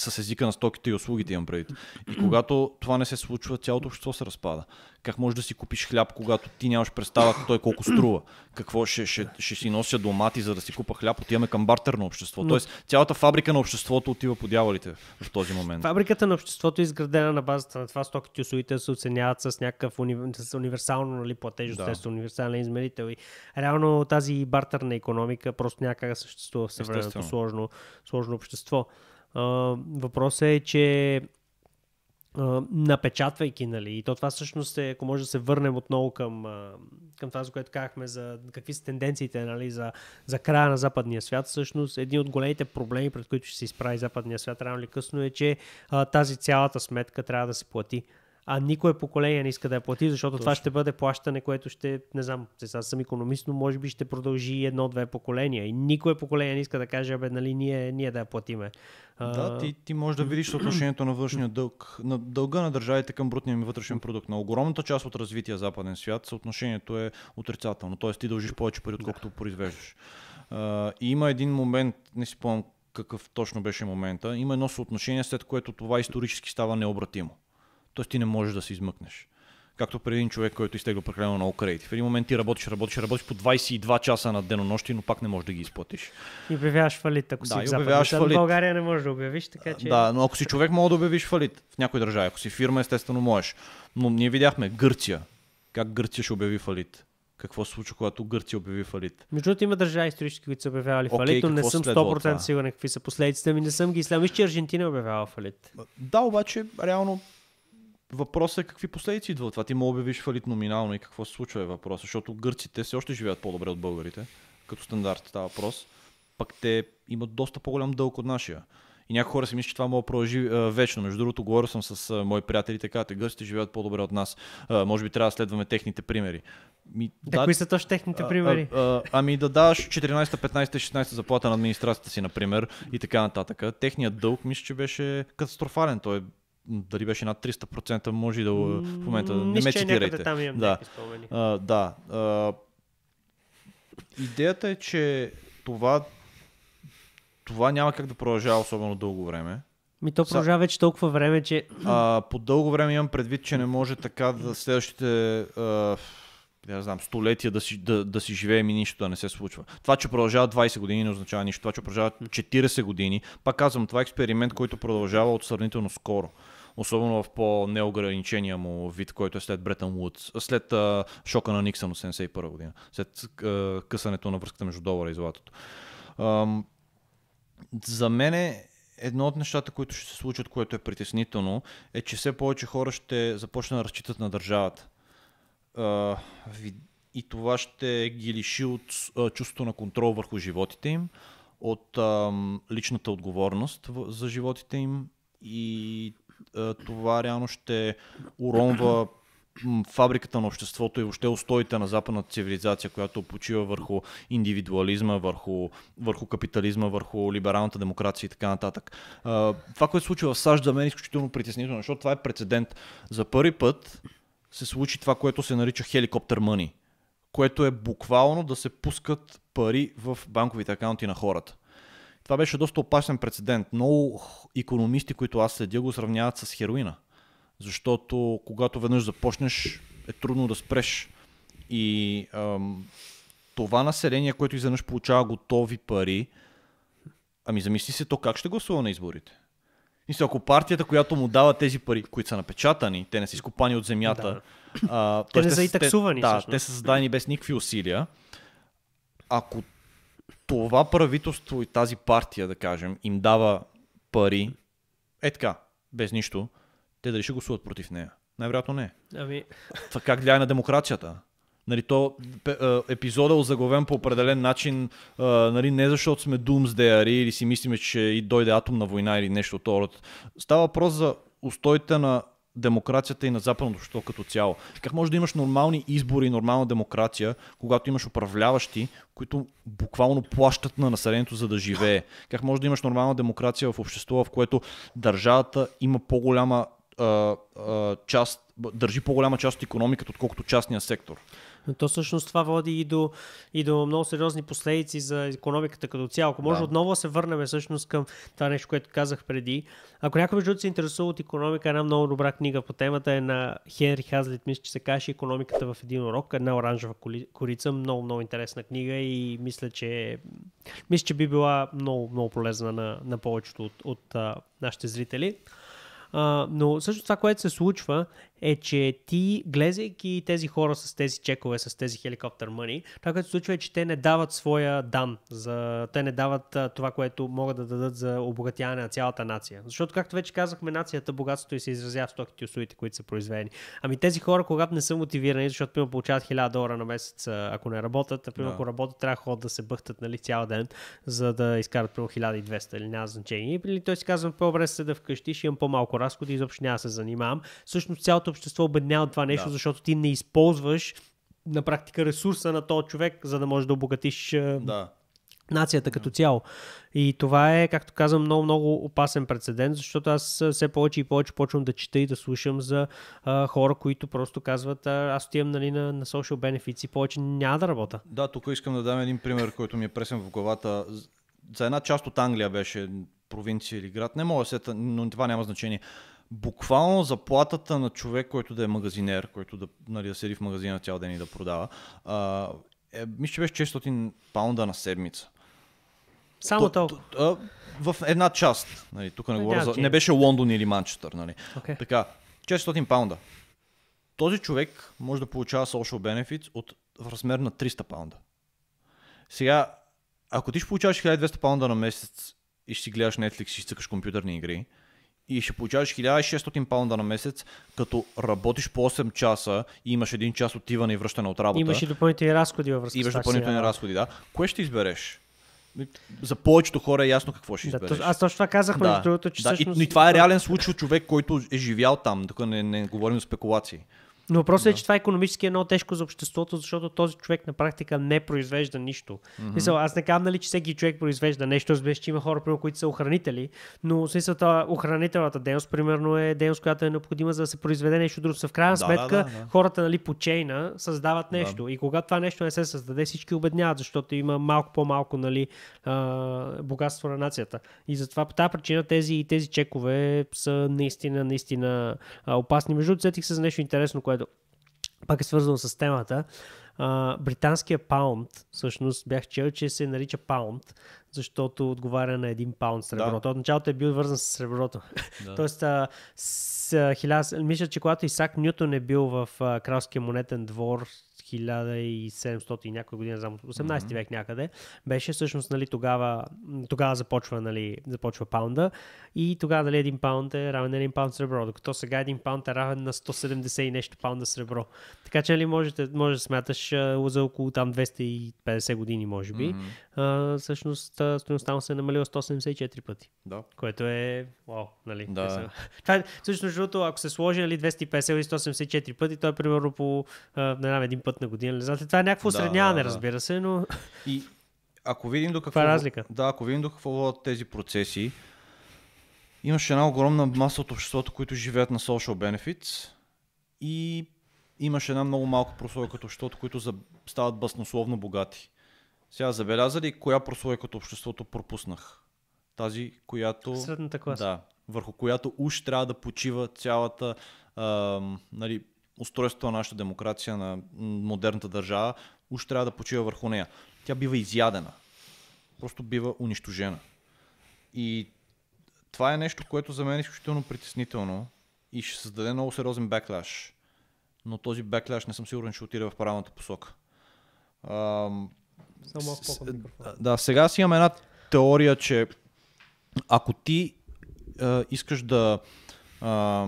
с езика на стоките и услугите имам предвид. И когато това не се случва, цялото общество се разпада. Как можеш да си купиш хляб, когато ти нямаш представа той е, колко струва? Какво ще, ще, ще си нося домати, за да си купа хляб? Отиваме към бартер на общество. Но... Тоест, цялата фабрика на обществото отива по дяволите в този момент. Фабриката на обществото е изградена на базата на това стоките и услугите се оценяват с някакъв уни... с универсално нали, платеж, да. универсален измерител. И реално тази бартерна економика просто някак съществува в съвременното сложно, сложно общество. Въпросът е, че напечатвайки, нали, и то това всъщност е, ако може да се върнем отново към, към това, за което казахме, за какви са тенденциите нали, за, за края на западния свят, всъщност един от големите проблеми, пред които ще се изправи западния свят рано или късно, е, че а, тази цялата сметка трябва да се плати а никое поколение не иска да я плати, защото Точно. това ще бъде плащане, което ще, не знам, сега съм економист, но може би ще продължи едно-две поколения. И никое поколение не иска да каже, абе, нали, ние, ние да я платиме. Да, ти, ти можеш да видиш отношението на външния дълг, на дълга на държавите към брутния ми вътрешен продукт. На огромната част от развития западен свят съотношението е отрицателно, т.е. ти дължиш повече пари, отколкото да. произвеждаш. и има един момент, не си помня какъв точно беше момента, има едно съотношение, след което това исторически става необратимо т.е. ти не можеш да се измъкнеш. Както при един човек, който изтегля прекалено много кредити. В един момент ти работиш, работиш, работиш по 22 часа на нощи, но пак не можеш да ги изплатиш. И обявяваш фалит, ако да, си обявяваш фалит. В България не можеш да обявиш, така че... Да, но ако си човек, мога да обявиш фалит в някой държави. Ако си фирма, естествено можеш. Но ние видяхме Гърция. Как Гърция ще обяви фалит? какво се случва, когато Гърция обяви фалит. Между другото има държави исторически, които са обявявали okay, фалит, но не съм 100% това? сигурен какви са последиците ми, не съм ги изследвал. Виж, че Аржентина е обявява фалит. Да, обаче реално Въпросът е какви последици идва от това. Ти му обявиш фалит номинално и какво се случва е въпросът? защото гърците все още живеят по-добре от българите, като стандарт става въпрос. Пък те имат доста по-голям дълг от нашия. И някои хора си мислят, че това мога да продължи вечно. Между другото, говорил съм с мои приятели, така, те гърците живеят по-добре от нас. А, може би трябва да следваме техните примери. Ми, да, да, кои са точно техните примери? А, а, а, ами да даваш 14, 15, 16 заплата на администрацията си, например, и така нататък. Техният дълг, мисля, че беше катастрофален. Той е дали беше над 300%, може да в момента не ме цитирайте. Там имам да. А, да. А, идеята е, че това, това няма как да продължава особено дълго време. Ми то продължава вече толкова време, че... А, по дълго време имам предвид, че не може така да следващите... А, да знам, столетия да си, да, да си живеем и нищо да не се случва. Това, че продължава 20 години, не означава нищо. Това, че продължава 40 години, пак казвам, това е експеримент, който продължава от сравнително скоро особено в по-неограничения му вид, който е след Бретън Уудс, след а, шока на Никсън от 71 година, след а, късането на връзката между долара и златото. Ам, за мен е едно от нещата, които ще се случат, което е притеснително, е, че все повече хора ще започнат да разчитат на държавата. А, и това ще ги лиши от чувството на контрол върху животите им, от а, личната отговорност за животите им и е, това реално ще уронва фабриката на обществото и въобще устоите на западната цивилизация, която почива върху индивидуализма, върху, върху капитализма, върху либералната демокрация и така нататък. Е, това, което се случва в САЩ, за мен е изключително притеснително, защото това е прецедент. За първи път се случи това, което се нарича хеликоптер мъни, което е буквално да се пускат пари в банковите акаунти на хората. Това беше доста опасен прецедент. Много економисти, които аз следя, го сравняват с хероина. Защото когато веднъж започнеш, е трудно да спреш. И ам, това население, което изведнъж получава готови пари, ами замисли се то как ще гласува на изборите. И се, ако партията, която му дава тези пари, които са напечатани, те не са изкопани от земята, да. а, те не са и таксувани. Да, те са създадени без никакви усилия. Ако това правителство и тази партия, да кажем, им дава пари, е така, без нищо, те дали ще гласуват против нея? Най-вероятно не. Ами... Това как влияе на демокрацията? Нали, то епизода е озаглавен по определен начин, нали, не защото сме думсдеяри или си мислиме, че и дойде атомна война или нещо от Става въпрос за устоите на демокрацията и на западното общество като цяло. Как може да имаш нормални избори и нормална демокрация, когато имаш управляващи, които буквално плащат на населението за да живее? Как може да имаш нормална демокрация в общество, в което държавата има по-голяма част, държи по-голяма част от економиката, отколкото частния сектор. Но то всъщност това води и до, и до много сериозни последици за економиката като цяло. Ако може да. отново се върнем всъщност към това нещо, което казах преди. Ако някой между се интересува от економика, една много добра книга по темата е на Хенри Хазлит, мисля, че се каже економиката в един урок, една оранжева корица, много, много интересна книга и мисля, че, мисля, че би била много, много полезна на, на повечето от, от, от нашите зрители но също това, което се случва е, че ти, глезайки тези хора с тези чекове, с тези хеликоптер мъни, това, което се случва е, че те не дават своя дан. За... Те не дават това, което могат да дадат за обогатяване на цялата нация. Защото, както вече казахме, нацията, богатството и се изразява в стоките и услугите, които са произведени. Ами тези хора, когато не са мотивирани, защото примерно, получават 1000 долара на месец, ако не работят, а примерно, да. ако работят, трябва ход да се бъхтат нали, цял ден, за да изкарат примерно 1200 или няма значение. Или той си казва, по-добре се да вкъщи, ще имам по-малко разходи, изобщо няма да се занимавам. Всъщност цялото нашето общество обеднява това нещо, да. защото ти не използваш на практика ресурса на този човек, за да можеш да обогатиш да. нацията като да. цяло. И това е, както казвам, много, много опасен прецедент, защото аз все повече и повече почвам да чета и да слушам за а, хора, които просто казват, а, аз отивам нали, на, на social benefits и повече няма да работя. Да, тук искам да дам един пример, който ми е пресен в главата. За една част от Англия беше провинция или град, не мога да сета, но това няма значение буквално заплатата на човек, който да е магазинер, който да, нали, да седи в магазина цял ден и да продава, а, е, мисля, че беше 400 паунда на седмица. Само то, толкова. То, в една част. Нали, тук не, е, говоря за... Okay. не беше Лондон или Манчестър. Нали. Okay. Така, 400 паунда. Този човек може да получава social benefits от, в размер на 300 паунда. Сега, ако ти ще получаваш 1200 паунда на месец и ще си гледаш Netflix и ще цъкаш компютърни игри, и ще получаваш 1600 паунда на месец, като работиш по 8 часа и имаш един час отиване и връщане от работа. Имаш и допълнителни разходи във връзка Имаш допълнителни разходи, да. Кое ще избереш? За повечето хора е ясно какво ще да, избереш. Аз точно това казах, да, другото, че да, всъщност... И, и това е реален случай от човек, който е живял там, така не, не говорим за спекулации. Но въпросът е, да. е, че това економически е много тежко за обществото, защото този човек на практика не произвежда нищо. Mm-hmm. Мисъл, аз не казвам, нали, че всеки човек произвежда нещо, разбира че има хора, примерно, които са охранители, но смисъл, това, охранителната дейност, примерно, е дейност, която е необходима за да се произведе нещо друго. В крайна да, сметка, да, да, да. хората нали, по чейна създават нещо. Да. И когато това нещо не се създаде, всички обедняват, защото има малко по-малко нали, а, богатство на нацията. И затова по тази причина тези, тези чекове са наистина, наистина опасни. Между другото, сетих се за нещо интересно, което пак е свързано с темата. А, британския паунд, всъщност бях чел, че се нарича паунд, защото отговаря на един паунд среброто. Да. От началото е бил вързан с среброто. Да. Тоест, а, с, а, хиляз... мисля, че когато Исак Нютон е бил в а, кралския монетен двор, 1700 и някоя година, знам, 18 mm-hmm. век някъде, беше всъщност, нали, тогава, тогава започва, нали, започва паунда и тогава, нали, един паунд е равен на един паунд сребро, докато сега един паунд е равен на 170 и нещо паунда сребро. Така че, нали, можете, може да смяташ за около там 250 години, може би, mm-hmm. а, всъщност стоеността му се е намалила 174 пъти. Да. Което е, вау, нали? Да. Това, е, всъщност, ако се сложи, нали, 250 или 174 пъти, той е примерно по, не знам, един път път на година. Не знаете, това е някакво да, средняване, да, да. разбира се, но... И ако видим до какво... Е разлика? Да, ако видим до какво водят тези процеси, имаше една огромна маса от обществото, които живеят на social benefits и имаше една много малка прослойка от обществото, които стават баснословно богати. Сега забеляза ли коя прослойка от обществото пропуснах? Тази, която... Средната класа. Да, върху която уж трябва да почива цялата а, нали, устройството на нашата демокрация, на модерната държава, уж трябва да почива върху нея. Тя бива изядена. Просто бива унищожена. И това е нещо, което за мен е изключително притеснително и ще създаде много сериозен беклаш. Но този беклаш не съм сигурен, че отиде в правилната посока. Ам... Само с... Да, сега си имам една теория, че ако ти а, искаш да а,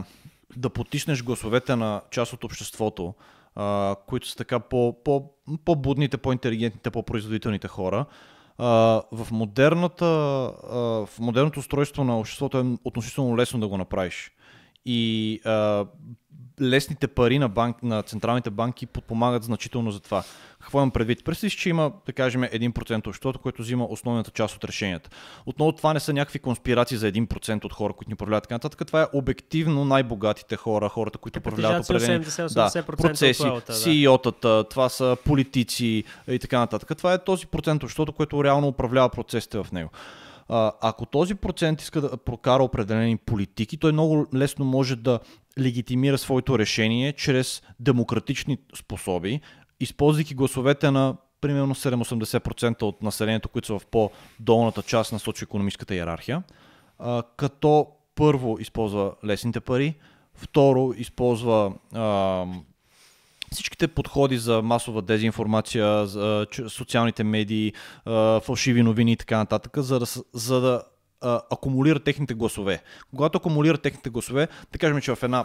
да потиснеш гласовете на част от обществото, а, които са така по, по, по-будните, по-интелигентните, по-производителните хора, а, в, модерната, а, в модерното устройство на обществото е относително лесно да го направиш. И а, лесните пари на, банк, на централните банки подпомагат значително за това. Какво имам предвид? Представи че има, да кажем, 1% от обществото, което взима основната част от решенията. Отново това не са някакви конспирации за 1% от хора, които ни управляват така нататък. Това е обективно най-богатите хора, хората, които управляват определени да, процеси, да. CEO-тата, това са политици и така нататък. Това е този процент от обществото, което реално управлява процесите в него а, ако този процент иска да прокара определени политики, той много лесно може да легитимира своето решение чрез демократични способи, използвайки гласовете на примерно 7-80% от населението, които са в по-долната част на социоекономическата иерархия, а, като първо използва лесните пари, второ използва а, всичките подходи за масова дезинформация, за социалните медии, фалшиви новини и така нататък, за да, за да акумулира техните гласове. Когато акумулира техните гласове, да кажем, че в една,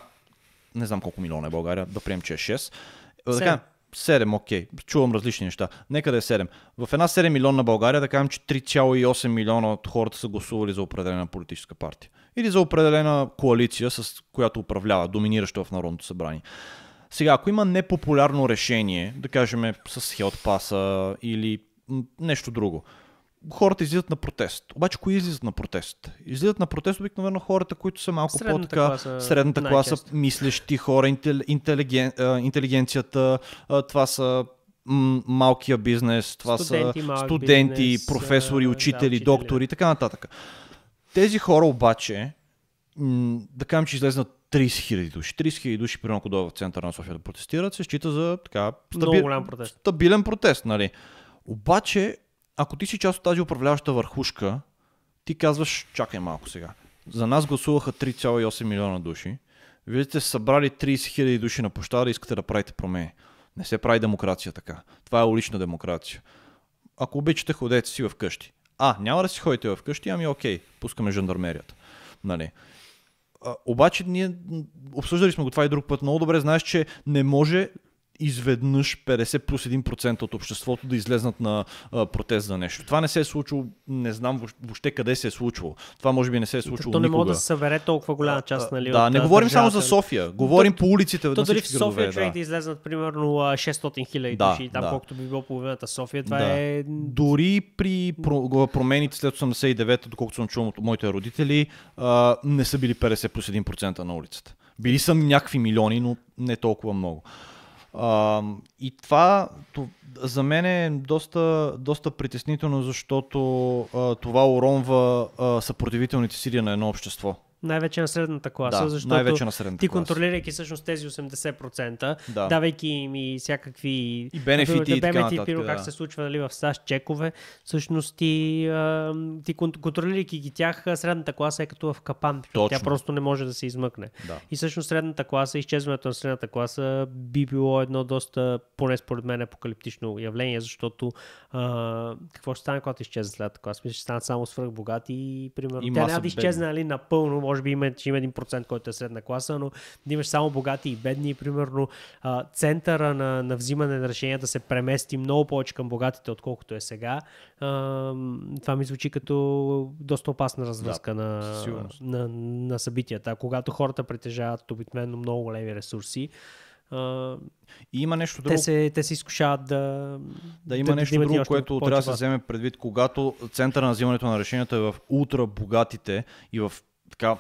не знам колко милиона е България, да приемем, че е 6. Така, 7, окей, okay. чувам различни неща. Нека да е 7. В една 7 милиона България, да кажем, че 3,8 милиона от хората са гласували за определена политическа партия. Или за определена коалиция, с която управлява, доминираща в Народното събрание. Сега, ако има непопулярно решение, да кажем с хелтпаса или нещо друго, хората излизат на протест. Обаче, кои излизат на протест? Излизат на протест обикновено хората, които са малко по-така класа, средната класа, мислещи хора, интел, интелиген, интелигенцията, това са малкия бизнес, това студенти, са студенти, бизнес, професори, учители, да, доктори и така нататък. Тези хора обаче, да кажем, че излезнат 30 хиляди души. 30 хиляди души, примерно, ако дойдат в центъра на София да протестират, се счита за така стаби... протест. стабилен протест. Нали? Обаче, ако ти си част от тази управляваща върхушка, ти казваш, чакай малко сега. За нас гласуваха 3,8 милиона души. Вие сте събрали 30 хиляди души на площада и искате да правите промени. Не се прави демокрация така. Това е улична демокрация. Ако обичате, ходете си вкъщи. А, няма да си ходите вкъщи, ами окей, пускаме жандармерията. Нали? обаче ние обсъждали сме го това и друг път. Много добре знаеш, че не може изведнъж 50 плюс 1% от обществото да излезнат на а, протест за нещо. Това не се е случило, не знам въобще къде се е случило. Това може би не се е случило То никога. не мога да се събере толкова голяма част, нали? Да, от, не говорим само за София, говорим то, по улиците то, на дали в София човек да. да излезнат примерно 600 хиляди да, души, там да. колкото би било половината София, това да. е... Дори при промените след 89-та, доколкото съм чувал от моите родители, а, не са били 50 плюс 1% на улицата. Били са някакви милиони, но не толкова много. А, и това то, за мен е доста, доста притеснително, защото а, това уронва а, съпротивителните сили на едно общество. Най-вече на средната класа, да, защото най-вече на средната ти класа. контролирайки всъщност тези 80%, да. давайки им и всякакви и бенефити, и така нататък, пиро, да. как се случва нали, в САЩ чекове, всъщност ти, а, ти контролирайки ги тях, средната класа е като в капан, тя просто не може да се измъкне. Да. И всъщност средната класа, изчезването на средната класа би било едно доста, поне според мен, апокалиптично явление, защото а, какво ще стане, когато изчезне средната класа? Ще станат само свръхбогати и примерно. И тя няма да изчезне нали, напълно, може би има, че има 1%, който е средна класа, но да имаш само богати и бедни, примерно а, центъра на, на взимане на решения да се премести много повече към богатите, отколкото е сега, а, това ми звучи като доста опасна развръзка да, на, на, на събитията. когато хората притежават обикновено много големи ресурси, Uh, и има нещо друго. Те се, те се изкушават да. Да, има да, нещо да друго, което трябва да се вземе предвид, когато центъра на взимането на решенията е в ултрабогатите и в така,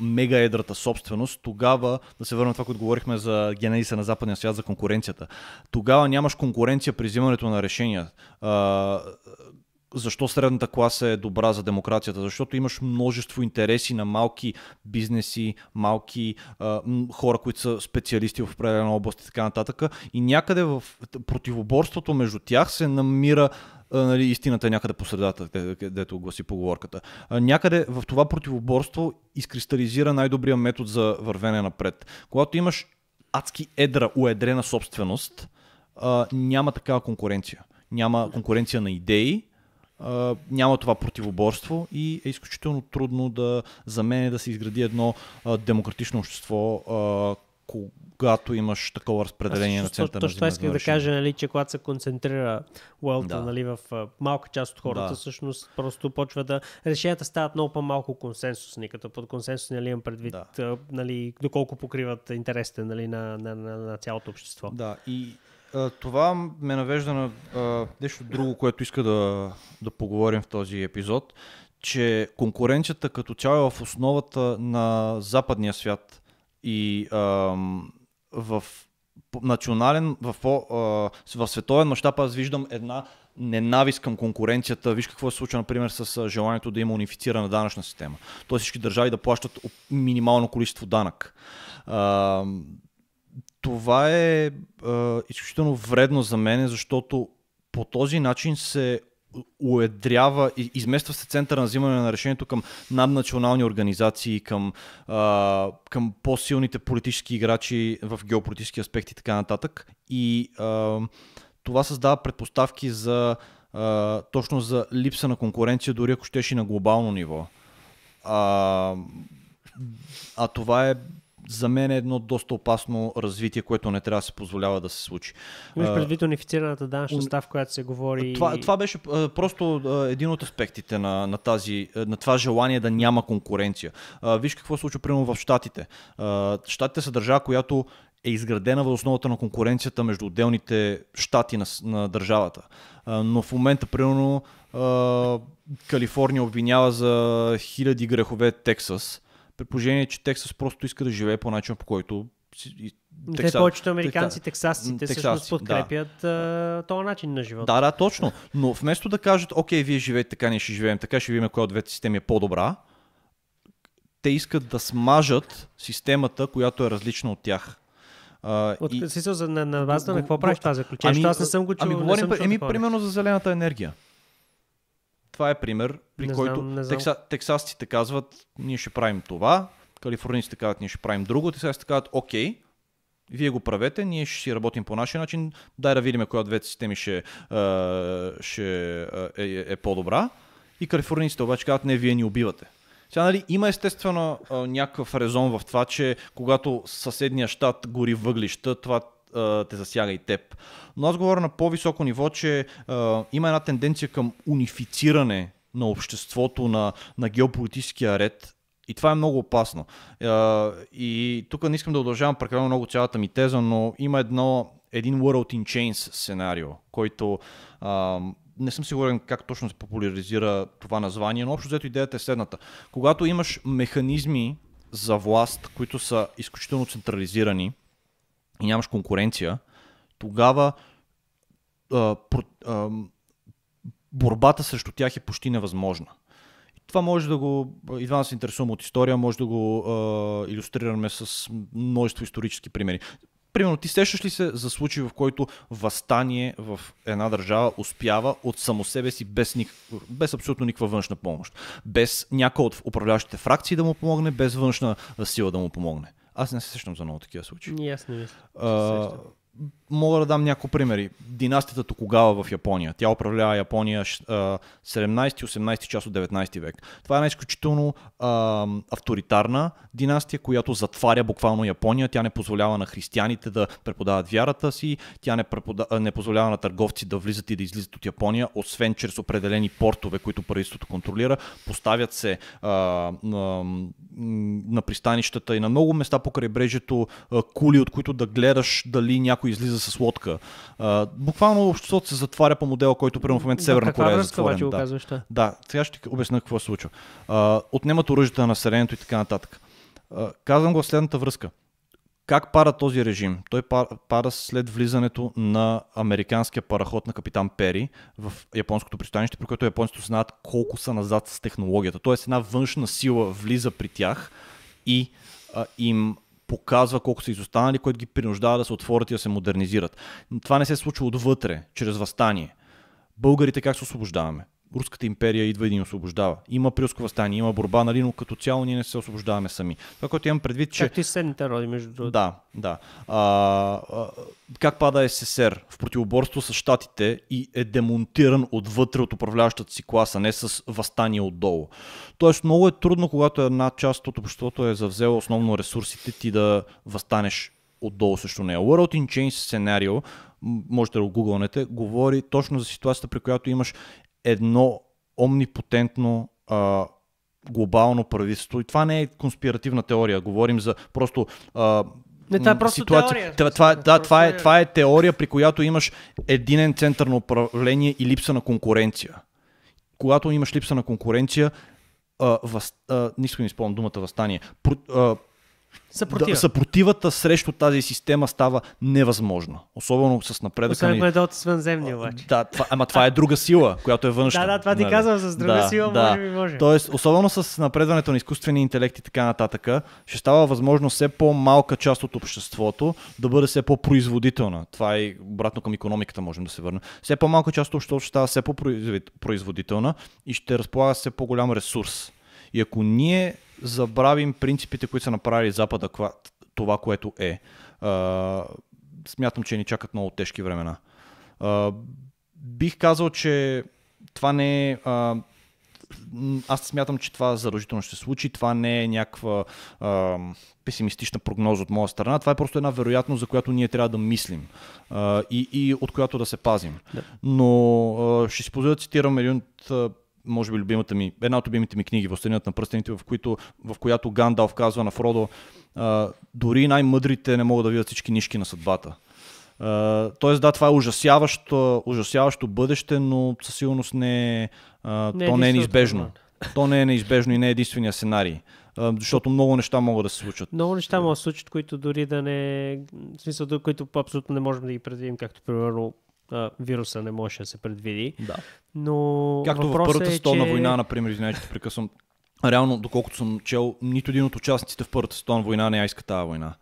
мега едрата собственост, тогава, да се върна това, което говорихме за генезиса на западния свят, за конкуренцията, тогава нямаш конкуренция при взимането на решения. А, защо средната класа е добра за демокрацията? Защото имаш множество интереси на малки бизнеси, малки а, хора, които са специалисти в определена област и така нататък. И някъде в противоборството между тях се намира а, нали, истината е някъде по средата, където гласи поговорката. А, някъде в това противоборство изкристализира най-добрия метод за вървене напред. Когато имаш адски едра, уедрена собственост, а, няма такава конкуренция. Няма конкуренция на идеи, няма това противоборство и е изключително трудно да, за мен да се изгради едно а, демократично общество, а, когато имаш такова разпределение на центъра. Точно това исках да кажа, нали, че когато се концентрира уелта да. нали, в малка част от хората, да. всъщност просто почва да... Решенията стават много по-малко консенсусни, като под консенсус нали, имам предвид да. нали, доколко покриват интересите нали, на, на, на, на цялото общество. Да, и това ме навежда на а, нещо друго, което иска да, да поговорим в този епизод, че конкуренцията като цяло е в основата на западния свят и а, в национален, в, по, а, в световен мащаб аз виждам една ненавист към конкуренцията. Виж какво се случва, например, с желанието да има унифицирана данъчна система. Тоест всички държави да плащат минимално количество данък това е а, изключително вредно за мен, защото по този начин се уедрява, измества се центъра на взимане на решението към наднационални организации, към, към по-силните политически играчи в геополитически аспекти и така нататък. И а, това създава предпоставки за а, точно за липса на конкуренция, дори ако щеше на глобално ниво. А, а това е за мен е едно доста опасно развитие, което не трябва да се позволява да се случи. Имаш предвид унифицираната данъчна в която се говори. Това, това беше просто един от аспектите на, на, тази, на това желание да няма конкуренция. Виж какво се случва примерно в Штатите. Штатите са държава, която е изградена в основата на конкуренцията между отделните щати на, на държавата. Но в момента, примерно, Калифорния обвинява за хиляди грехове Тексас при положение, че Тексас просто иска да живее по начин, по който те Тексас... повечето американци, тексасците, тексасци, всъщност подкрепят да. този начин на живота. Да, да, точно. Но вместо да кажат, окей, вие живеете така, ние ще живеем така, ще видим коя от двете системи е по-добра, те искат да смажат системата, която е различна от тях. Uh, от, и... Си, на, на базата на какво правиш това заключение? Ами, аз не съм го чул. Ами, говорим, еми, примерно за зелената енергия. Това е пример, при не който знам, не знам. Текса, тексасците казват, ние ще правим това, калифорнийците казват, ние ще правим друго, тексасците казват, окей, вие го правете, ние ще си работим по нашия начин, дай да видим коя от двете системи ще, а, ще а, е, е, е по-добра. И калифорнийците обаче казват, не, вие ни убивате. Сега, нали, има естествено някакъв резон в това, че когато съседния щат гори въглища, това те засяга и теб. Но аз говоря на по-високо ниво, че а, има една тенденция към унифициране на обществото, на, на геополитическия ред. И това е много опасно. А, и тук не искам да удължавам прекалено много цялата ми теза, но има едно, един World in Chains сценарио, който а, не съм сигурен как точно се популяризира това название, но общо взето идеята е следната. Когато имаш механизми за власт, които са изключително централизирани, и нямаш конкуренция, тогава а, про, а, борбата срещу тях е почти невъзможна. И това може да го, да се интересувам от история, може да го а, иллюстрираме с множество исторически примери. Примерно, ти сещаш ли се за случай, в който възстание в една държава успява от само себе си без, ник... без абсолютно никаква външна помощ? Без някой от управляващите фракции да му помогне, без външна сила да му помогне? Аз не се срещам за много такива случаи. Ясно, ясно. А, мога да дам някои примери. Династията Токугава в Япония. Тя управлява Япония 17-18 част от 19 век. Това е една изключително авторитарна династия, която затваря буквално Япония. Тя не позволява на християните да преподават вярата си, тя не, препода... не позволява на търговци да влизат и да излизат от Япония, освен чрез определени портове, които правителството контролира. Поставят се а, на, на пристанищата и на много места по крайбрежието кули, от които да гледаш дали някой излиза излиза с лодка. А, буквално обществото се затваря по модела, който примерно в момента Северна Корея е затворен. Да. Казваш, да. да, сега ще ти обясня какво се случва. А, отнемат оръжията на населението и така нататък. А, казвам го в следната връзка. Как пара този режим? Той пара след влизането на американския параход на капитан Пери в японското пристанище, при което японците знаят колко са назад с технологията. Тоест една външна сила влиза при тях и а, им показва колко са изостанали, което ги принуждава да се отворят и да се модернизират. Това не се е случва отвътре, чрез възстание. Българите как се освобождаваме? Руската империя идва и ни освобождава. Има прилско възстание, има борба, нали, но като цяло ние не се освобождаваме сами. Това, което имам предвид, че... Както и седните роди между другото. Да, да. А, а, как пада СССР в противоборство с щатите и е демонтиран отвътре от управляващата си класа, не с възстание отдолу. Тоест много е трудно, когато една част от обществото е завзела основно ресурсите ти да възстанеш отдолу също нея. World in Change сценарио, можете да го гугълнете, говори точно за ситуацията, при която имаш едно омнипотентно а, глобално правителство. И това не е конспиративна теория. Говорим за просто а, не, това е просто ситуация. теория. Това, това, е, да, това, е, е, това е теория, при която имаш единен център на управление и липса на конкуренция. Когато имаш липса на конкуренция, а, въз, а, не искам да използвам думата възстание, про, а, Съпротива. Да, съпротивата срещу тази система става невъзможна. Особено с напредъка. Особено ни... е от свънземни, обаче. Да, това, ама това е друга сила, която е външна. да, да, това ти нали? казвам, с друга да, сила да. може би може. Тоест, особено с напредването на изкуствения интелект и така нататък, ще става възможно все по-малка част от обществото да бъде все по-производителна. Това е обратно към економиката, можем да се върнем. Все по-малка част от обществото ще става все по-производителна и ще разполага все по-голям ресурс. И ако ние забравим принципите, които са направили Запада, това, което е. А, смятам, че ни чакат много тежки времена. А, бих казал, че това не е. А, аз смятам, че това задължително ще се случи. Това не е някаква а, песимистична прогноза от моя страна. Това е просто една вероятност, за която ние трябва да мислим а, и, и от която да се пазим. Да. Но а, ще си позволя да цитирам един от може би любимата ми, една от любимите ми книги, Властелинът на пръстените, в, които, в която Гандалф казва на Фродо, а, дори най-мъдрите не могат да видят всички нишки на съдбата. Uh, Тоест, да, това е ужасяващо, ужасяващо бъдеще, но със сигурност не, uh, не е то не е неизбежно. То не е неизбежно и не е единствения сценарий. Uh, защото много неща могат да се случат. Много неща могат да се случат, които дори да не. В смисъл, които абсолютно не можем да ги предвидим, както примерно а, вируса не можеше да се предвиди. Да. Но Както в Първата е, стона че... война, например, извинявайте, че прекъсвам. Реално, доколкото съм чел, нито един от участниците в Първата стона война не я иска тази война.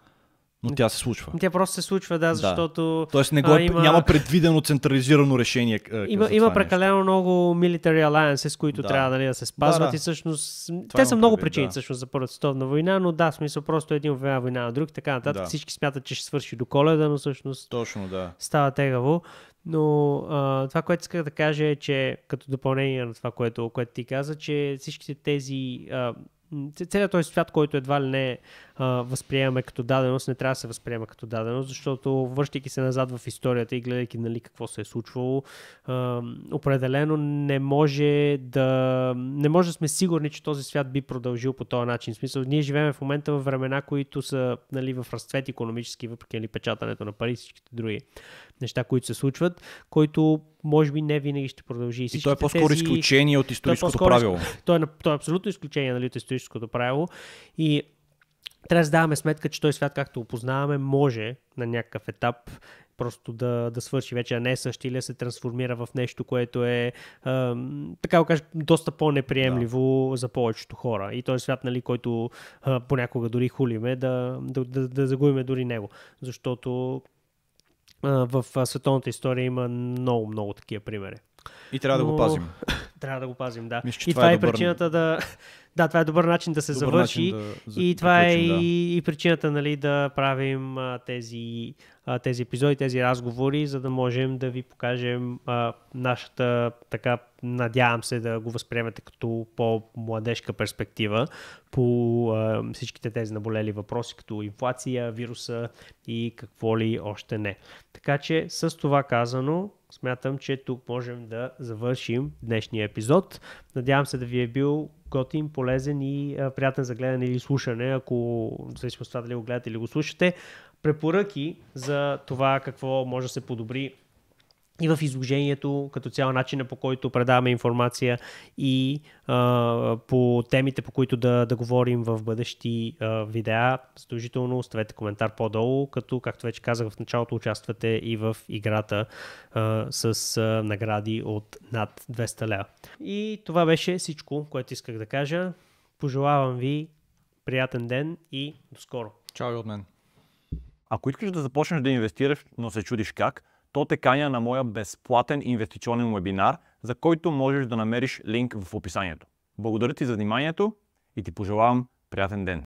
Но тя се случва. Тя просто се случва, да, защото. Да. Тоест не го, а, е- има... няма предвидено централизирано решение. Е, има, има прекалено нещо. много military alliances, които да. трябва нали, да се спазват да, да. и всъщност. Това те са много причини да. всъщност за Първата световна война, но да, смисъл просто един война, на друг така нататък. Да. Всички смятат, че ще свърши до коледа, но всъщност. Точно, да. Става тегаво. Но а, това, което исках да кажа е, че като допълнение на това, което, което ти каза, че всичките тези. А, целият този свят, който едва ли не е, а, възприемаме като даденост, не трябва да се възприема като даденост, защото връщайки се назад в историята и гледайки нали, какво се е случвало, а, определено не може да не може да сме сигурни, че този свят би продължил по този начин. В смисъл, ние живеем в момента в времена, които са нали, в разцвет економически, въпреки нали, печатането на пари и всичките други неща, които се случват, който може би не винаги ще продължи. И, и то е по-скоро тези... изключение от е историческото е правило. То е, то е абсолютно изключение нали, от историческото правило. И трябва да даваме сметка, че той свят, както го познаваме, може на някакъв етап просто да, да свърши вече, а не същи или да се трансформира в нещо, което е, а, така го кажа, доста по-неприемливо да. за повечето хора. И този свят, нали, който а, понякога дори хулиме, да, да, да, да загубиме дори него. Защото а, в световната история има много, много такива примери. И трябва Но... да го пазим. трябва да го пазим, да. Мисля, и това е, е, добър... причината да, да, това е добър начин да се добър завърши. Да, за... и това е да е да. и причината нали, да правим а, тези, а, тези епизоди, тези разговори, за да можем да ви покажем а, нашата, така, надявам се да го възприемете като по-младежка перспектива по а, всичките тези наболели въпроси, като инфлация, вируса и какво ли още не. Така че с това казано, смятам, че тук можем да завършим днешния епизод. Надявам се да ви е бил готин, полезен и а, приятен за гледане или слушане, ако се от това дали го гледате или го слушате. Препоръки за това какво може да се подобри и в изложението, като цял начина по който предаваме информация и а, по темите, по които да, да говорим в бъдещи а, видеа, задължително оставете коментар по-долу, като, както вече казах в началото, участвате и в играта а, с а, награди от над 200 лева. И това беше всичко, което исках да кажа. Пожелавам ви приятен ден и до скоро. Чао и от мен. Ако искаш да започнеш да инвестираш, но се чудиш как – то те каня на моя безплатен инвестиционен вебинар, за който можеш да намериш линк в описанието. Благодаря ти за вниманието и ти пожелавам приятен ден!